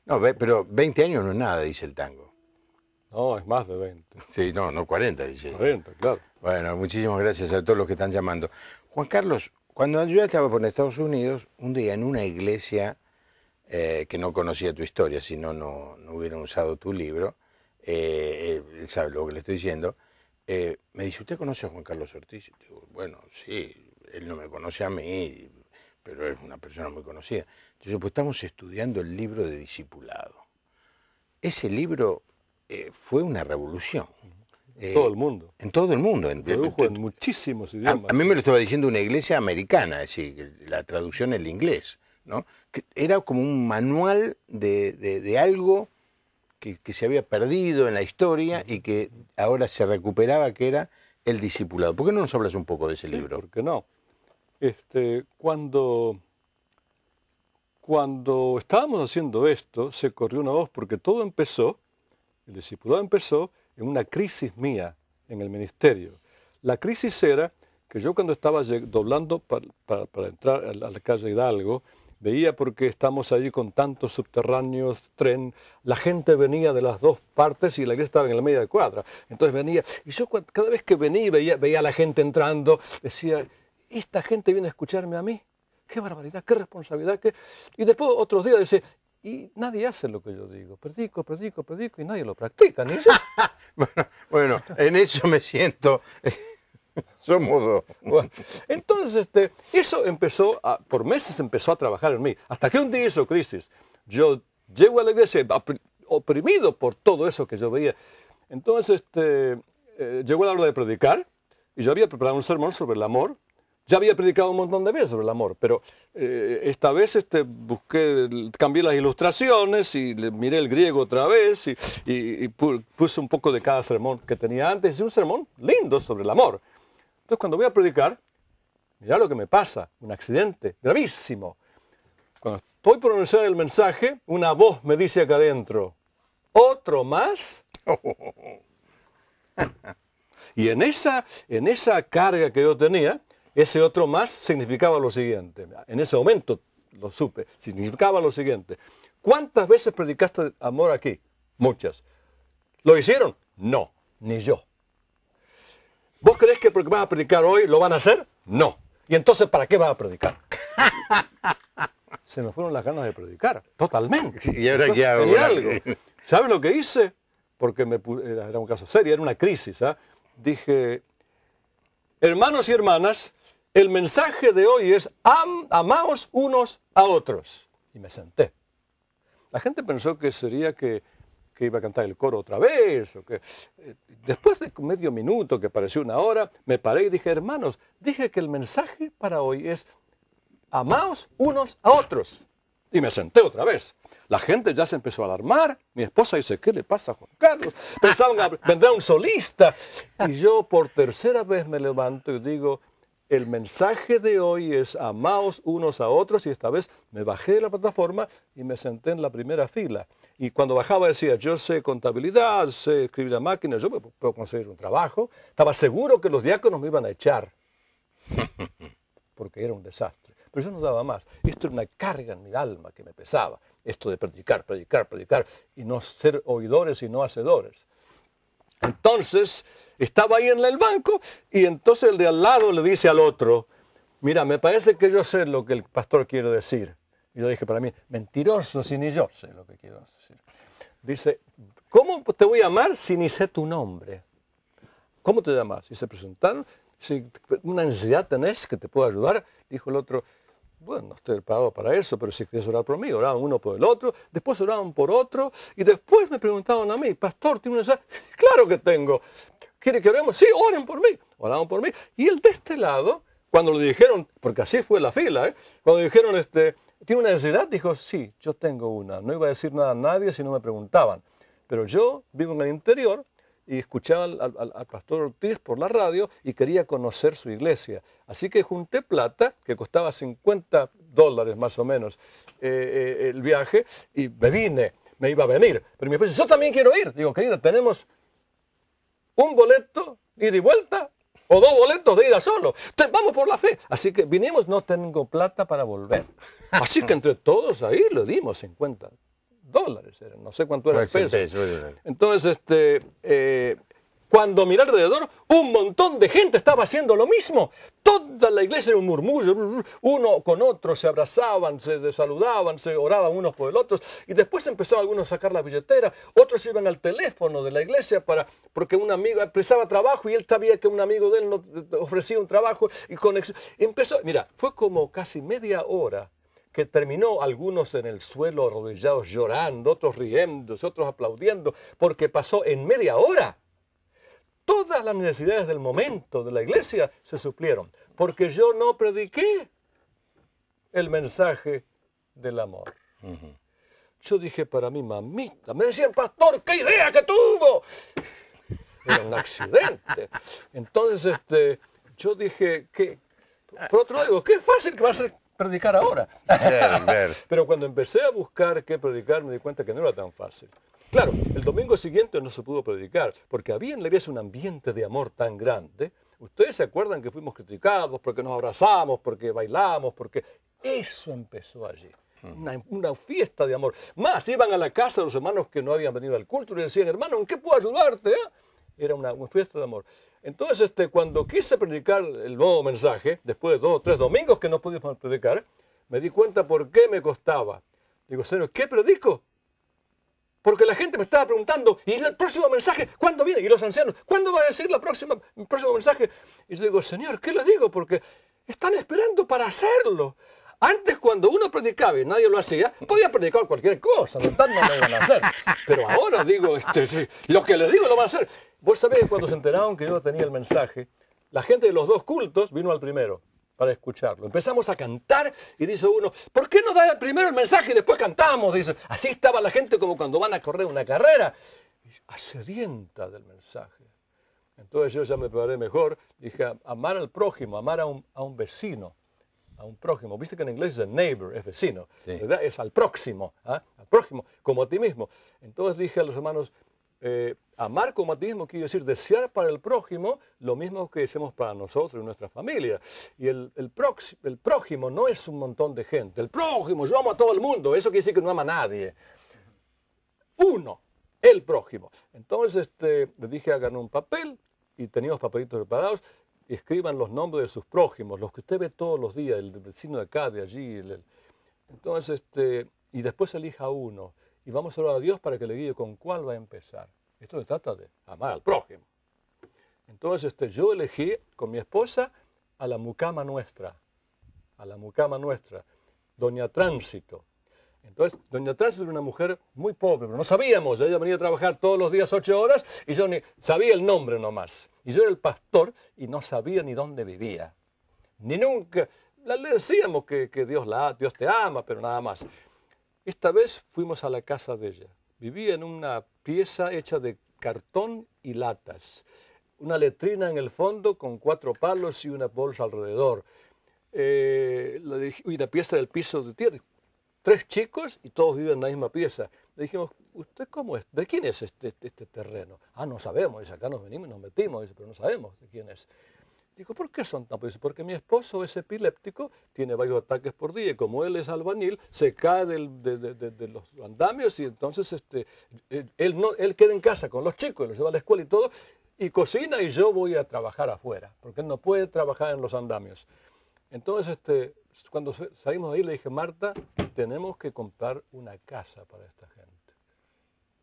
no, pero 20 años no es nada, dice el tango. No, es más de 20. Sí, no, no 40, dice. 40, claro. Bueno, muchísimas gracias a todos los que están llamando. Juan Carlos, cuando yo estaba por Estados Unidos, un día en una iglesia eh, que no conocía tu historia, si no, no hubieran usado tu libro, eh, eh, él sabe lo que le estoy diciendo, me dice, ¿usted conoce a Juan Carlos Ortiz? bueno, sí, él no me conoce a mí, pero es una persona muy conocida. Entonces, pues estamos estudiando el libro de Discipulado. Ese libro fue una revolución. En todo el mundo. En todo el mundo. En, Produjo en, muchísimos idiomas. A, mí me lo estaba diciendo una iglesia americana, es decir, la traducción en el inglés era como un manual de, algo que, se había perdido en la historia y que ahora se recuperaba, que era el discipulado. ¿Por qué no nos hablas un poco de ese libro? Porque no. Este, cuando, cuando estábamos haciendo esto, se corrió una voz porque todo empezó, el discipulado empezó en una crisis mía en el ministerio. La crisis era que yo cuando estaba doblando para, para entrar a la calle Hidalgo, Veía porque estamos allí con tantos subterráneos, tren, la gente venía de las dos partes y la iglesia estaba en la media de cuadra. Entonces venía, y yo cada vez que venía veía, a la gente entrando, decía, esta gente viene a escucharme a mí. Qué barbaridad, qué responsabilidad. que Y después otros días dice, y nadie hace lo que yo digo. Predico, predico, predico y nadie lo practica, ni bueno, bueno, en eso me siento somos mudo entonces, este, eso empezó, por meses empezó a trabajar en mí, hasta que un día hizo crisis. Yo llego a la iglesia oprimido por todo eso que yo veía. Entonces, este, eh, llegó la hora de predicar, y yo había preparado un sermón sobre el amor, ya había predicado un montón de veces sobre el amor, pero eh, esta vez este, busqué, cambié las ilustraciones y le, miré el griego otra vez y, puse un poco de cada sermón que tenía antes. y un sermón lindo sobre el amor. Entonces cuando voy a predicar, mirá lo que me pasa, un accidente gravísimo. Cuando estoy pronunciando el mensaje, una voz me dice acá adentro, ¿otro más? y esa, en esa carga que yo tenía, ese otro más significaba lo siguiente. En ese momento lo supe. Significaba lo siguiente. ¿Cuántas veces predicaste amor aquí? Muchas. ¿Lo hicieron? No, ni yo. ¿Vos crees que porque vas a predicar hoy lo van a hacer? No. ¿Y entonces para qué vas a predicar? Se nos fueron las ganas de predicar, totalmente. Y ahora qué hago. Algo. ¿Sabes lo que hice? Porque era un caso serio, era una crisis. ¿ah? Dije, hermanos y hermanas, el mensaje de hoy es am, amaos unos a otros. Y me senté. La gente pensó que sería que que iba a cantar el coro otra vez. O que... Eh, después de medio minuto, que pareció una hora, me paré y dije, hermanos, dije que el mensaje para hoy es, amaos unos a otros. Y me senté otra vez. La gente ya se empezó a alarmar. Mi esposa dice, ¿qué le pasa a Juan Carlos? Pensaban, vendrá un solista. Y yo por tercera vez me levanto y digo, el mensaje de hoy es amaos unos a otros y esta vez me bajé de la plataforma y me senté en la primera fila. Y cuando bajaba decía, yo sé contabilidad, sé escribir a máquina, yo puedo conseguir un trabajo. Estaba seguro que los diáconos me iban a echar porque era un desastre. Pero yo no daba más. Esto era una carga en mi alma que me pesaba. Esto de predicar, predicar, predicar y no ser oidores y no hacedores. Entonces, estaba ahí en el banco y entonces el de al lado le dice al otro, mira, me parece que yo sé lo que el pastor quiere decir. Y yo dije para mí, mentiroso si ni yo sé lo que quiero decir. Dice, ¿cómo te voy a amar si ni sé tu nombre? ¿Cómo te llamas? Y se presentaron, si una ansiedad tenés que te pueda ayudar, dijo el otro, bueno, no estoy pagado para eso, pero si quieres orar por mí, oraban uno por el otro, después oraban por otro, y después me preguntaban a mí, pastor, ¿tiene una necesidad? Claro que tengo. ¿Quiere que oremos? Sí, oren por mí. Oraban por mí. Y el de este lado, cuando lo dijeron, porque así fue la fila, ¿eh? cuando dijeron, este, ¿tiene una necesidad? Dijo, sí, yo tengo una. No iba a decir nada a nadie si no me preguntaban. Pero yo vivo en el interior, y escuchaba al, pastor Ortiz por la radio y quería conocer su iglesia. Así que junté plata, que costaba 50 dólares más o menos eh, eh, el viaje, y me vine, me iba a venir. Pero mi esposa yo también quiero ir. Digo, querida, tenemos un boleto, ida y vuelta, o dos boletos de ida solo. vamos por la fe. Así que vinimos, no tengo plata para volver. Así que entre todos ahí lo dimos 50 dólares, no sé cuánto era el peso. Entonces, este, eh, cuando miré alrededor, un montón de gente estaba haciendo lo mismo. Toda la iglesia era un murmullo, uno con otro, se abrazaban, se saludaban, se oraban unos por el otro. Y después empezó algunos a sacar la billetera, otros iban al teléfono de la iglesia para, porque un amigo empezaba trabajo y él sabía que un amigo de él no, eh, ofrecía un trabajo. Y Empezó, mira, fue como casi media hora que terminó algunos en el suelo arrodillados llorando, otros riendo, otros aplaudiendo, porque pasó en media hora. Todas las necesidades del momento de la iglesia se suplieron, porque yo no prediqué el mensaje del amor. Yo dije para mi mamita, me decían, pastor, qué idea que tuvo. Era un accidente. Entonces, este, yo dije que, por otro lado, qué fácil que va a ser predicar ahora. Pero cuando empecé a buscar qué predicar, me di cuenta que no era tan fácil. Claro, el domingo siguiente no se pudo predicar, porque había en la iglesia un ambiente de amor tan grande. Ustedes se acuerdan que fuimos criticados porque nos abrazamos, porque bailamos, porque eso empezó allí. Hmm. Una, fiesta de amor. Más, iban a la casa de los hermanos que no habían venido al culto y les decían, hermano, ¿en qué puedo ayudarte? Eh? Era una fiesta de amor. Entonces, este, cuando quise predicar el nuevo mensaje, después de dos o tres domingos que no pude predicar, me di cuenta por qué me costaba. Digo, señor, ¿qué predico? Porque la gente me estaba preguntando, ¿y el próximo mensaje? ¿Cuándo viene? Y los ancianos, ¿cuándo va a decir la próxima, el próximo mensaje? Y yo digo, Señor, ¿qué le digo? Porque están esperando para hacerlo. Antes, cuando uno predicaba y nadie lo hacía, podía predicar cualquier cosa, no tanto lo iban a hacer. Pero ahora digo, este, lo que les digo lo van a hacer. Vos sabés que cuando se enteraron que yo tenía el mensaje, la gente de los dos cultos vino al primero para escucharlo. Empezamos a cantar y dice uno, ¿por qué no da primero el mensaje y después cantamos? Dice, así estaba la gente como cuando van a correr una carrera, asedienta ah, del mensaje. Entonces yo ya me preparé mejor, dije, amar al prójimo, amar a un, a un vecino a un prójimo. Viste que en inglés es el neighbor, es vecino, Es al próximo, ¿ah? al prójimo, como a ti mismo. Entonces dije a los hermanos, eh, amar como a ti mismo quiere decir desear para el prójimo lo mismo que decimos para nosotros y nuestra familia. Y el, el, el prójimo no es un montón de gente. El prójimo, yo amo a todo el mundo, eso quiere decir que no ama a nadie. Uno, el prójimo. Entonces este, le dije, hagan un papel y teníamos papelitos preparados escriban los nombres de sus prójimos, los que usted ve todos los días, el vecino de acá, de allí. Entonces, este, y después elija uno y vamos a hablar a Dios para que le guíe con cuál va a empezar. Esto se trata de amar al prójimo. Entonces, este, yo elegí con mi esposa a la mucama nuestra, a la mucama nuestra, doña Tránsito. Entonces, doña Tras era una mujer muy pobre, pero no sabíamos. Ella venía a trabajar todos los días ocho horas y yo ni sabía el nombre nomás. Y yo era el pastor y no sabía ni dónde vivía. Ni nunca. Le decíamos que, Dios, la, Dios te ama, pero nada más. Esta vez fuimos a la casa de ella. Vivía en una pieza hecha de cartón y latas. Una letrina en el fondo con cuatro palos y una bolsa alrededor. Eh, y la pieza del piso de tierra, tres chicos y todos viven en la misma pieza. Le dijimos, ¿usted cómo es? ¿De quién es este, este, este, terreno? Ah, no sabemos, dice, acá nos venimos y nos metimos, dice, pero no sabemos de quién es. Dijo, ¿por qué son tan porque mi esposo es epiléptico, tiene varios ataques por día, y como él es albañil, se cae de, los andamios y entonces este, él, no, él queda en casa con los chicos, los lleva a la escuela y todo, y cocina y yo voy a trabajar afuera, porque él no puede trabajar en los andamios. Entonces, este, cuando salimos de ahí le dije, Marta, tenemos que comprar una casa para esta gente.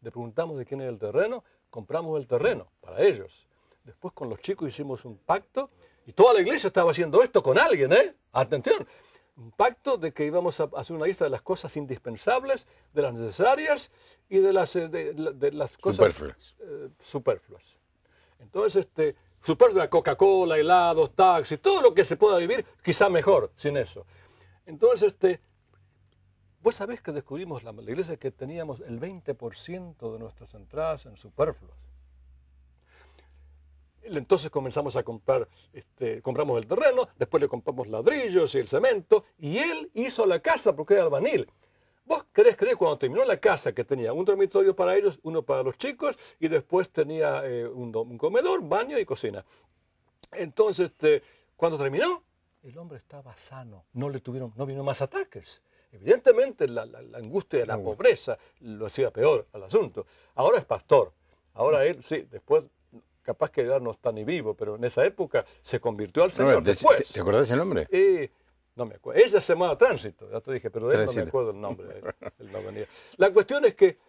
Le preguntamos de quién era el terreno, compramos el terreno para ellos. Después con los chicos hicimos un pacto y toda la iglesia estaba haciendo esto con alguien, ¿eh? Atención. Un pacto de que íbamos a hacer una lista de las cosas indispensables, de las necesarias y de las, eh, de, las cosas superfluas. Eh, superfluas. Entonces, este, Superflua Coca-Cola, helados, taxis, todo lo que se pueda vivir, quizá mejor sin eso. Entonces, este, vos sabés que descubrimos la, iglesia que teníamos el 20% de nuestras entradas en superfluas. Entonces comenzamos a comprar, este, compramos el terreno, después le compramos ladrillos y el cemento, y él hizo la casa porque era albanil. Vos crees, crees? cuando terminó la casa, que tenía un dormitorio para ellos, uno para los chicos, y después tenía eh, un, comedor, baño y cocina. Entonces, este, cuando terminó, el hombre estaba sano, no le tuvieron, no vino más ataques. Evidentemente la, angustia de la pobreza lo hacía peor al asunto. Ahora es pastor, ahora él, sí, después capaz que ya no está ni vivo, pero en esa época se convirtió al Señor ¿te, después. ¿Te, acordás el nombre? Eh, ella se llamaba Tránsito, ya te dije, pero de él no me acuerdo el nombre. La cuestión es que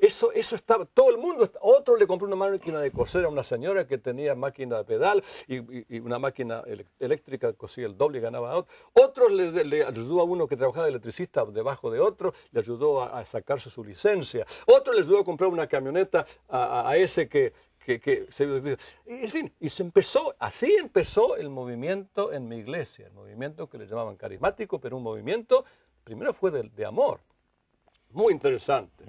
eso, eso estaba, todo el mundo, otro le compró una máquina de coser a una señora que tenía máquina de pedal y, una máquina eléctrica cosía el doble y ganaba otro. Otro le, ayudó a uno que trabajaba de electricista debajo de otro, le ayudó a, sacarse su licencia. Otro le ayudó a comprar una camioneta a ese que, que, en fin, y se empezó, así empezó el movimiento en mi iglesia, el movimiento que le llamaban carismático, pero un movimiento, primero fue de, amor, muy interesante.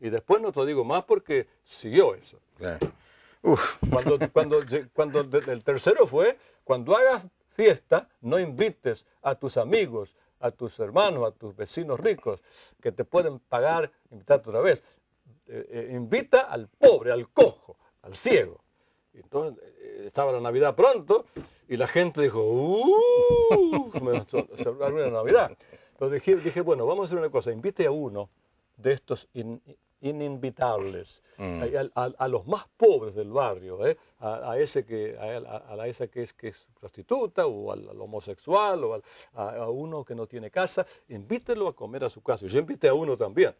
Y después no te digo más porque siguió eso. Cuando, cuando, cuando el tercero fue, cuando hagas fiesta, no invites a tus amigos, a tus hermanos, a tus vecinos ricos, que te pueden pagar, invitarte otra vez. Eh, eh, invita al pobre, al cojo, al ciego. Entonces eh, estaba la Navidad pronto y la gente dijo, ¡Uh! se arruina la Navidad. Pero dije, bueno, vamos a hacer una cosa, invite a uno de estos ininvitables, mm. a, los más pobres del barrio, ¿eh? a, ese que, a, la esa que es, que es prostituta o al, homosexual o a, uno que no tiene casa, invítelo a comer a su casa. Yo invité a uno también,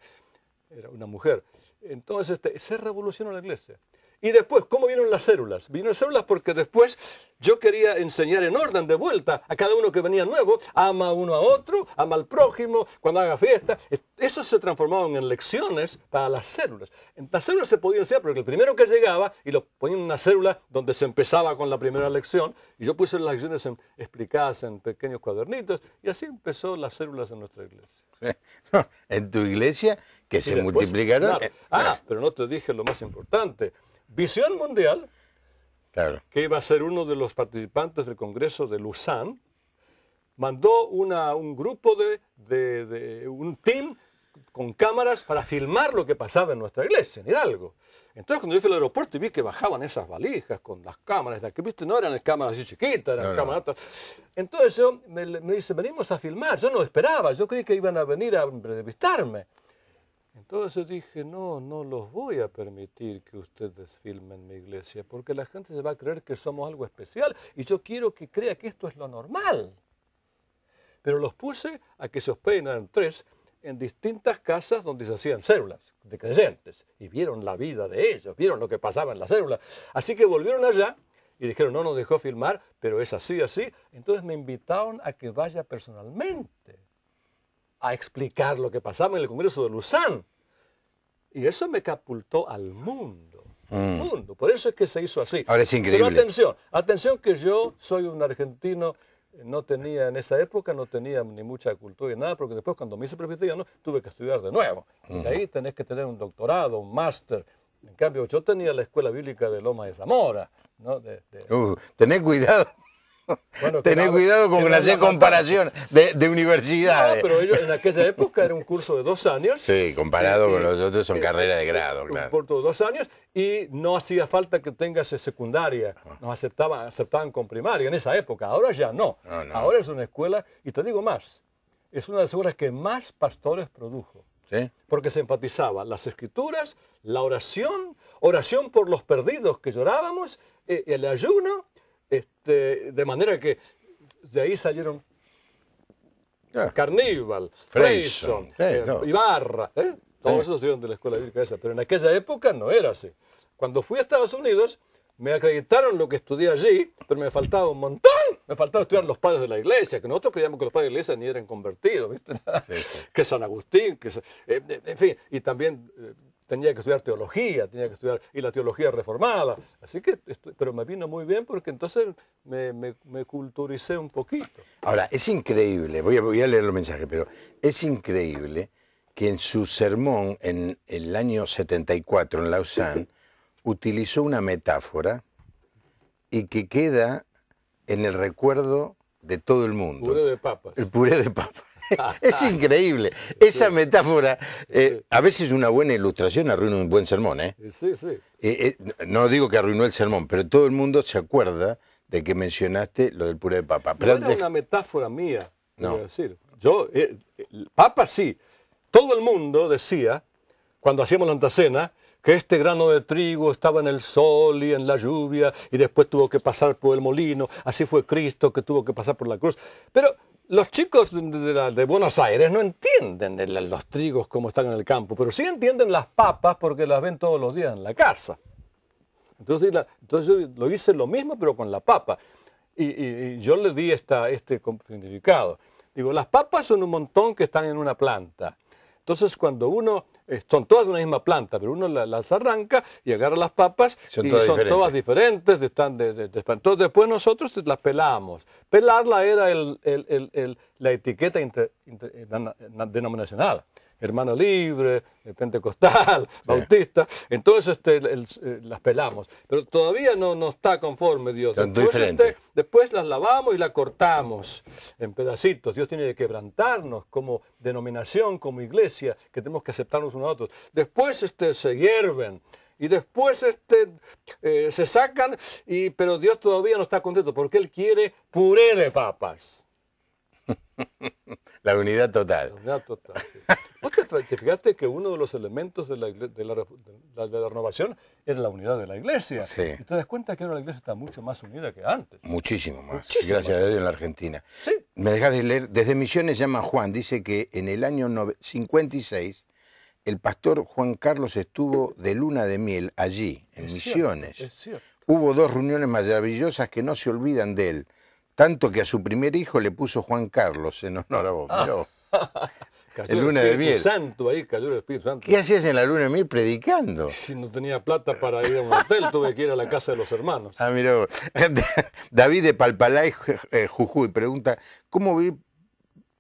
era una mujer. Entonces este, se revolucionó la iglesia. Y después, ¿cómo vinieron las células? Vinieron las células porque después yo quería enseñar en orden de vuelta a cada uno que venía nuevo, ama uno a otro, ama al prójimo, cuando haga fiesta. Eso se transformaba en lecciones para las células. Las células se podían enseñar porque el primero que llegaba y lo ponían en una célula donde se empezaba con la primera lección y yo puse las lecciones explicadas en pequeños cuadernitos y así empezó las células en nuestra iglesia. en tu iglesia que se multiplicaron. Eh, ah, pues. pero no te dije lo más importante. Visión Mundial, que iba a ser uno de los participantes del Congreso de Luzán, mandó un grupo de, un team con cámaras para filmar lo que pasaba en nuestra iglesia, en Hidalgo. Entonces cuando yo fui al aeropuerto y vi que bajaban esas valijas con las cámaras, que viste no eran cámaras así chiquitas, eran cámaras... Entonces yo, me, me dice, venimos a filmar, yo no esperaba, yo creí que iban a venir a entrevistarme. Entonces dije, no, no los voy a permitir que ustedes filmen mi iglesia, porque la gente se va a creer que somos algo especial y yo quiero que crea que esto es lo normal. Pero los puse a que se hospedaran tres en distintas casas donde se hacían células de creyentes y vieron la vida de ellos, vieron lo que pasaba en las células. Así que volvieron allá y dijeron, no nos dejó filmar, pero es así, así. Entonces me invitaron a que vaya personalmente a explicar lo que pasaba en el Congreso de Luzán. Y eso me capultó al mundo. Mm. mundo. Por eso es que se hizo así. Ahora es increíble. Pero atención, atención que yo soy un argentino no tenía en esa época, no tenía ni mucha cultura ni nada, porque después cuando me hice presbiteriano tuve que estudiar de nuevo. Y ahí tenés que tener un doctorado, un máster. En cambio, yo tenía la escuela bíblica de Loma de Zamora. ¿no? Uh, tenés cuidado. Bueno, cuidado con hacer comparación de, de, universidades. No, pero ellos en aquella época era un curso de dos años. Sí, comparado eh, con eh, los otros son carrera eh, carreras de grado, Por claro. Un curso de dos años y no hacía falta que tengas secundaria. Ah. Nos aceptaban, aceptaban con primaria en esa época. Ahora ya no. Ahora es una escuela, y te digo más, es una de las escuelas que más pastores produjo. ¿Sí? Porque se enfatizaba las escrituras, la oración, oración por los perdidos que llorábamos, el ayuno este, de manera que de ahí salieron Carníbal, Carnival, eh, Ibarra, ¿eh? todos esos salieron de la escuela bíblica esa, pero en aquella época no era así. Cuando fui a Estados Unidos, me acreditaron lo que estudié allí, pero me faltaba un montón. Me faltaba estudiar los padres de la iglesia, que nosotros creíamos que los padres de la iglesia ni eran convertidos, ¿viste? Que San Agustín, que, eh, en fin, y también tenía que estudiar teología, tenía que estudiar y la teología reformada. Así que, pero me vino muy bien porque entonces me, me, me culturicé un poquito. Ahora, es increíble, voy a, leer los mensajes, pero es increíble que en su sermón en el año 74 en Lausanne utilizó una metáfora y que queda en el recuerdo de todo el mundo. Puré de papas. El puré de papas. es increíble. Esa metáfora, eh, a veces una buena ilustración arruina un buen sermón. ¿eh? Sí, sí. Eh, no digo que arruinó el sermón, pero todo el mundo se acuerda de que mencionaste lo del puré de papa. Pero no era una metáfora mía, no. decir. Yo, papa sí. Todo el mundo decía, cuando hacíamos la antacena, que este grano de trigo estaba en el sol y en la lluvia y después tuvo que pasar por el molino. Así fue Cristo que tuvo que pasar por la cruz. Pero los chicos de, Buenos Aires no entienden los trigos como están en el campo, pero sí entienden las papas porque las ven todos los días en la casa. Entonces, yo lo hice lo mismo, pero con la papa. Y, yo le di este significado. Digo, las papas son un montón que están en una planta. Entonces, cuando uno, eh, son todas de una misma planta, pero uno las arranca y agarra las papas y son todas diferentes. Están de, entonces, después nosotros las pelamos. Pelarla era la etiqueta eh, eh, denominacional. Hermano Libre, eh, Pentecostal, Bautista. Entonces este, eh, las pelamos. Pero todavía no, está conforme Dios. Entonces, este, después las lavamos y las cortamos en pedacitos. Dios tiene que quebrantarnos como denominación, como iglesia, que tenemos que aceptarnos unos a otros. Después este, se hierven y después eh, se sacan, y, pero Dios todavía no está contento porque Él quiere puré de papas. La unidad total. La ¿Vos te, fijaste que uno de los elementos de la, renovación era la unidad de la iglesia? te das cuenta que ahora la iglesia está mucho más unida que antes. Muchísimo más. Gracias a Dios en la Argentina. Sí. Me dejas leer. Desde Misiones llama Juan. Dice que en el año 56 el pastor Juan Carlos estuvo de luna de miel allí, en Misiones. Hubo dos reuniones maravillosas que no se olvidan de él. Tanto que a su primer hijo le puso Juan Carlos en honor a vos. el luna de miel. Santo ahí, ¿Qué hacías en la luna de miel predicando? Si no tenía plata para ir a un hotel, tuve que ir a la casa de los hermanos. Ah, mira, David de Palpalay, eh, Jujuy, pregunta, ¿cómo ve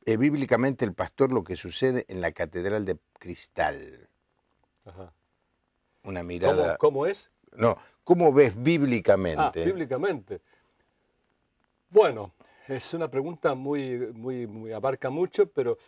eh, bíblicamente el pastor lo que sucede en la Catedral de Cristal? Ajá. Una mirada... ¿Cómo, ¿Cómo, es? No, ¿cómo ves bíblicamente? Ah, bíblicamente. Bueno, es una pregunta muy, muy, abarca mucho, pero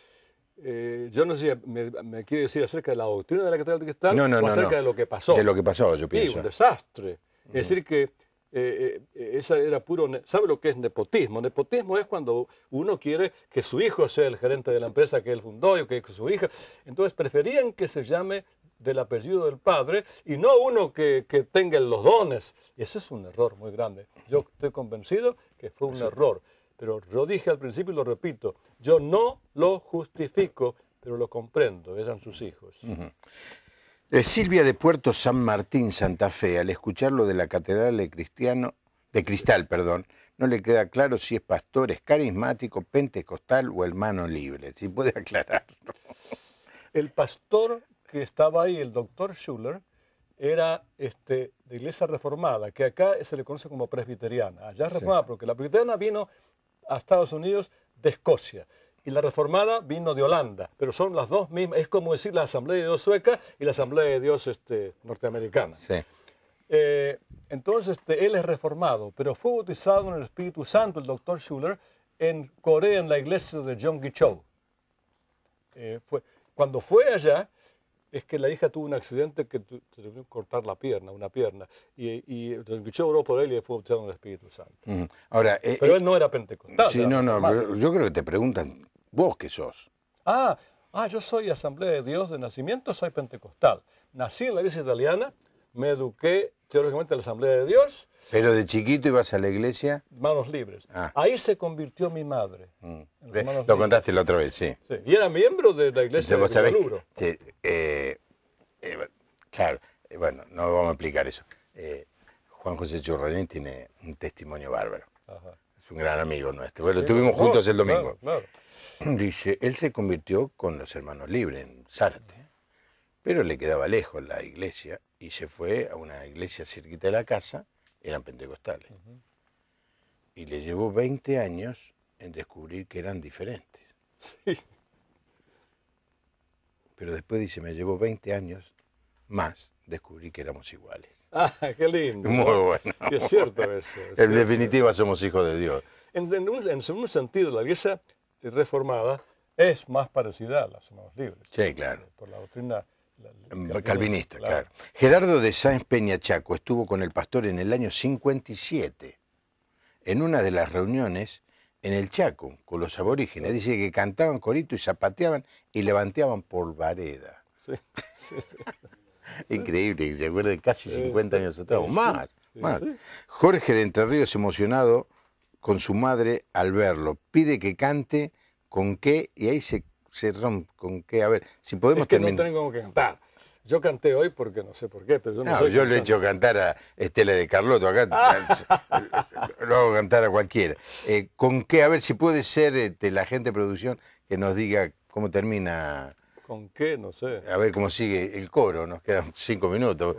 eh, yo no sé, me, me, quiere decir acerca de la doctrina de la catedral de cristal o acerca de lo que pasó. De lo que pasó, yo pienso. Sí, un desastre. Es decir que eh, eh, esa era puro... ¿Sabe lo que es nepotismo? Nepotismo es cuando uno quiere que su hijo sea el gerente de la empresa que él fundó y que su hija... Entonces preferían que se llame del apellido del Padre y no uno que, que tenga los dones. Ese es un error muy grande. Yo estoy convencido que fue un error. Pero yo dije al principio y lo repito, yo no lo justifico, pero lo comprendo, eran sus hijos. Eh, Silvia de Puerto San Martín, Santa Fe, al escuchar lo de la Catedral de Cristiano, de Cristal, perdón, no le queda claro si es pastor, es carismático, pentecostal o hermano libre, si puede aclararlo. El pastor que estaba ahí, el doctor Schuller, era este, de iglesia reformada, que acá se le conoce como presbiteriana. Allá reformada, porque la presbiteriana vino a Estados Unidos de Escocia y la reformada vino de Holanda, pero son las dos mismas, es como decir la Asamblea de Dios sueca y la Asamblea de Dios este, norteamericana. Eh, entonces, este, él es reformado, pero fue bautizado en el Espíritu Santo, el doctor Schuller, en Corea, en la iglesia de John gi Eh, fue, cuando fue allá, es que la hija tuvo un accidente que tuvo que cortar la pierna, una pierna, y, y escuché, oró por él y fue bautizado en el Espíritu Santo. Mm. Ahora, eh, pero eh, él no era pentecostal. Sí, no, no, yo creo que te preguntan, vos qué sos. Ah, ah, yo soy Asamblea de Dios de nacimiento, soy pentecostal. Nací en la iglesia italiana, me eduqué Teóricamente, la Asamblea de Dios. Pero de chiquito ibas a la iglesia. Manos libres. Ah. Ahí se convirtió mi madre. Mm. lo contaste la otra vez, sí. Y era miembro de la iglesia de Sí, eh, eh, claro, eh, bueno, no vamos a explicar eso. Juan José Churralín tiene un testimonio bárbaro. Es un gran amigo nuestro. Bueno, estuvimos juntos el domingo. Dice, él se convirtió con los hermanos libres en sarte pero le quedaba lejos la iglesia y se fue a una iglesia cerquita de la casa, eran pentecostales. Y le llevó 20 años en descubrir que eran diferentes. Sí. Pero después dice, me llevó 20 años más descubrí que éramos iguales. Ah, qué lindo. Muy bueno. es cierto eso. en definitiva somos hijos de Dios. En, segundo sentido, la iglesia reformada es más parecida a las somos libres. Sí, claro. Eh, por la doctrina Mm, calvinista, claro. Gerardo de Peña Chaco estuvo con el pastor en el año 57, en una de las reuniones en el Chaco, con los aborígenes. Dice que cantaban corito y zapateaban y levanteaban por vareda. Increíble que se de casi 50 años atrás, más, más. Jorge de Entre Ríos, emocionado con su madre al verlo, pide que cante con qué y ahí se con qué. A ver, si podemos terminar. No tengo cantar. Yo canté hoy porque no sé por qué, pero yo no, no Yo lo he hecho cantar a Estela de Carlotto acá. Lo hago cantar a cualquiera. Eh, ¿Con qué? A ver si puede ser este, la gente de producción que nos diga cómo termina. ¿Con qué? No sé. A ver cómo sigue el coro, nos quedan cinco minutos.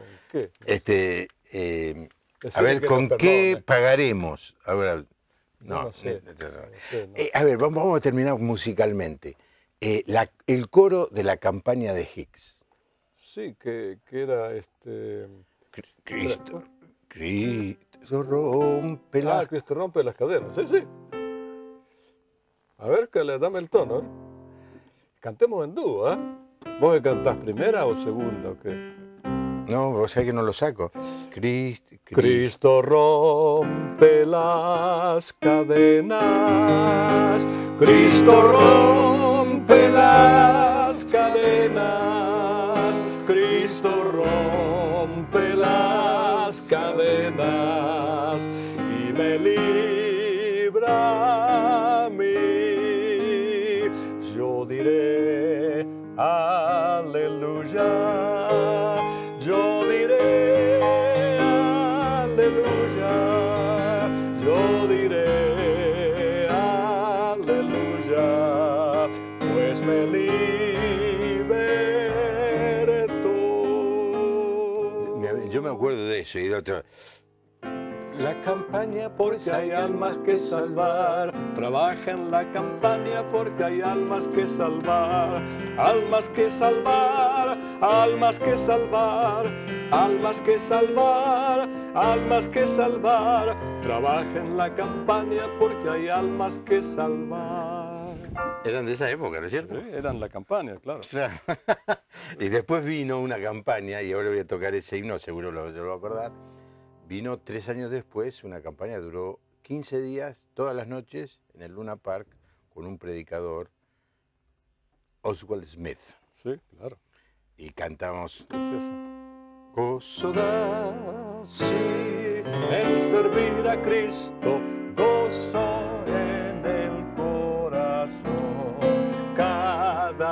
Este, eh, a ver, ¿con qué pagaremos? A ver, no, a ver, vamos a terminar musicalmente. Eh, el coro de la campaña de Hicks. Sí, que, era este... Cristo, Cristo rompe las... Ah, Cristo rompe las cadenas, sí, sí. A ver, que le dame el tono. ¿eh? Cantemos en dúo, ¿eh? ¿Vos que cantás primera o segunda o No, o sea que no lo saco. Cristo rompe las cadenas. Cristo rompe las cadenas, Cristo rompe las cadenas. La campaña porque hay almas que salvar. Trabaja en la campaña porque hay almas que salvar. Almas que salvar, almas que salvar, almas que salvar, almas que salvar. Trabaja en la campaña porque hay almas que salvar. Eran de esa época, ¿no es cierto? eran la campaña, claro. y después vino una campaña, y ahora voy a tocar ese himno, seguro lo, lo a acordar. Vino tres años después, una campaña duró 15 días, todas las noches, en el Luna Park, con un predicador, Oswald Smith. Sí, claro. Y cantamos. en servir a Cristo, gozo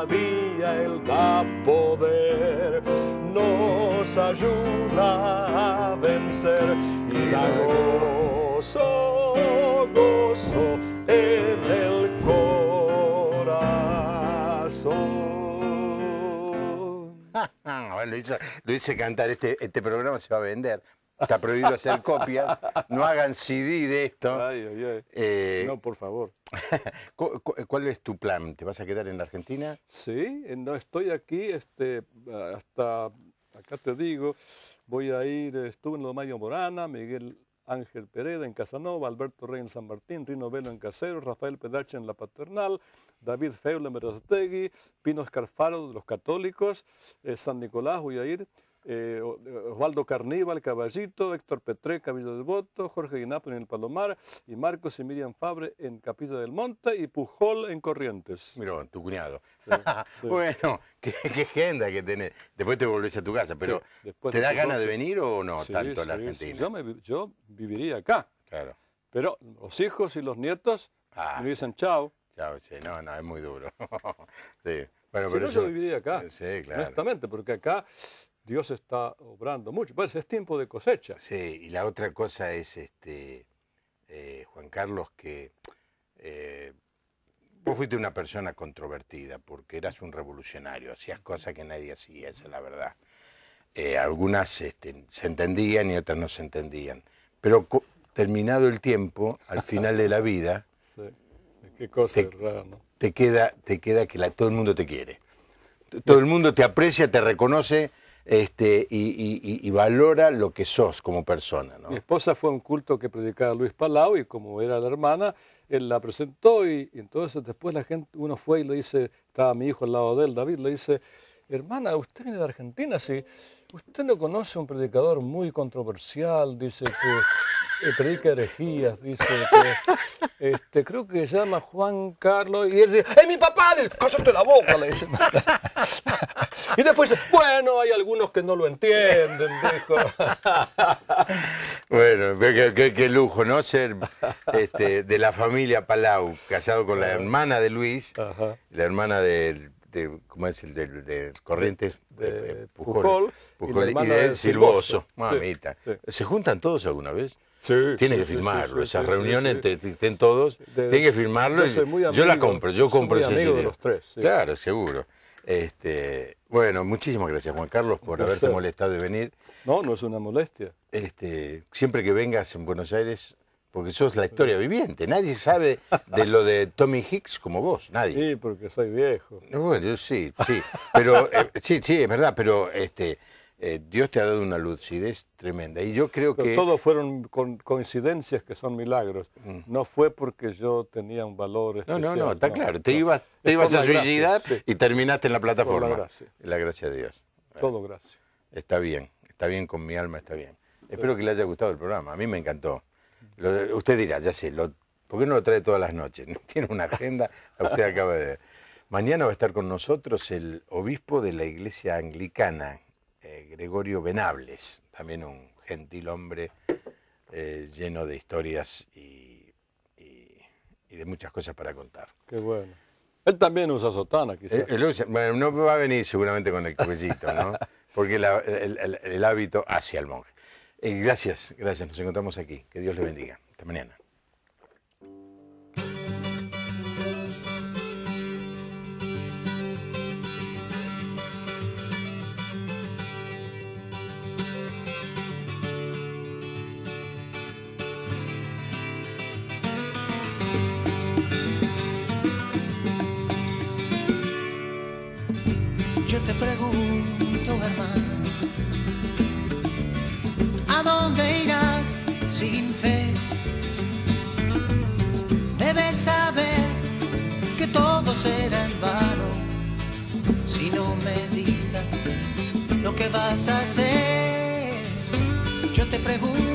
día el da poder, nos ayuda a vencer y da gozo, en el corazón. lo hice, cantar, este, este programa se va a vender. Está prohibido hacer copias. No hagan CD de esto. Eh, no, por favor. ¿Cuál es tu plan? ¿Te vas a quedar en Argentina? Sí, eh, no estoy aquí este, ah, hasta acá te digo. Voy a ir, eh, estuve en Mayo Morana, Miguel Ángel Pereda en Casanova, Alberto Rey en San Martín, Rino Velo en Casero, Rafael Pedache en La Paternal, David Feule en Pino Escarfaro de los Católicos, San Nicolás voy a ir. Eh, eh, Osvaldo Carníbal, Caballito, Héctor Petré, Cabildo de Voto, Jorge Guinapo en el Palomar y Marcos y Miriam Fabre en Capilla del Monte y Pujol en Corrientes. Miró, tu cuñado. bueno, qué, agenda que tenés. Después te volvés a tu casa, pero ¿te da ganas de venir o no tanto la Argentina? Yo, me, yo, viviría acá. Claro. Pero los hijos y los nietos ah, me dicen chao. Chao, sí, no, no, es muy duro. sí. si no, yo, viviría acá, sí, claro. honestamente, porque acá Dios está obrando mucho. Pues es tiempo de cosecha. Sí, y la otra cosa es, este, eh, Juan Carlos, que eh, vos fuiste una persona controvertida porque eras un revolucionario, hacías cosas que nadie hacía, esa es la verdad. Eh, algunas este, se entendían y otras no se entendían. Pero terminado el tiempo, al final de la vida, Qué cosa te, ¿no? te, queda, te queda que todo el mundo te quiere. Todo el mundo te aprecia, te reconoce este, y, valora lo que sos como persona. Mi esposa fue un culto que predicaba Luis Palau y como era la hermana, él la presentó y, entonces después la gente, uno fue y le dice, estaba mi hijo al lado de él, David, le dice, hermana, usted viene de Argentina, sí, usted no conoce un predicador muy controversial, dice que predica herejías, dice que, este, creo que se llama Juan Carlos, y él dice, ¡es mi papá! Dice, la boca! Le dice. Y después, bueno, hay algunos que no lo entienden, dijo. Bueno, qué, qué, lujo, ¿no? Ser este, de la familia Palau, casado con la hermana de Luis, la hermana del de, ¿cómo es el de, Corrientes? De, Pujol, eh, eh, Pujol, y, de Silboso. Mamita. ¿Se juntan todos alguna vez? tiene que firmarlo. esa Esas reuniones entre todos, tiene que firmarlo. Yo, la compro, yo compro ese de los tres. Claro, seguro. Este, bueno, muchísimas gracias Juan Carlos por haberte molestado de venir. No, no es una molestia. Este, siempre que vengas en Buenos Aires, porque sos la historia viviente, nadie sabe de lo de Tommy Hicks como vos, nadie. Sí, porque soy viejo. Bueno, sí, sí, pero eh, sí, sí, es verdad, pero este eh, Dios te ha dado una lucidez tremenda. Y yo creo que... Todos fueron coincidencias que son milagros. Mm. No fue porque yo tenía un valor especial. No, no, no, está claro. Te ibas, te ibas a suicidar y terminaste en la plataforma. la gracia. de Dios. Todo gracias. Está bien, está bien con mi alma, está bien. Espero que le haya gustado el programa. A mí me encantó. usted dirá, ya sé, lo, ¿por qué no lo trae todas las noches? Tiene una agenda, usted acaba de Mañana va a estar con nosotros el obispo de la iglesia anglicana Gregorio Venables, también un gentil hombre eh, lleno de historias y, de muchas cosas para contar. Qué bueno. Él también usa sotana, quizás. Eh, bueno, no va a venir seguramente con el cuellito, ¿no? Porque el, hábito hacia el monje. Eh, gracias, gracias. Nos encontramos aquí. Que Dios le bendiga. Hasta mañana. pregunto, hermano, ¿a dónde irás sin fe? Debes saber que todo será en vano si no me digas lo que vas a hacer. Yo te pregunto.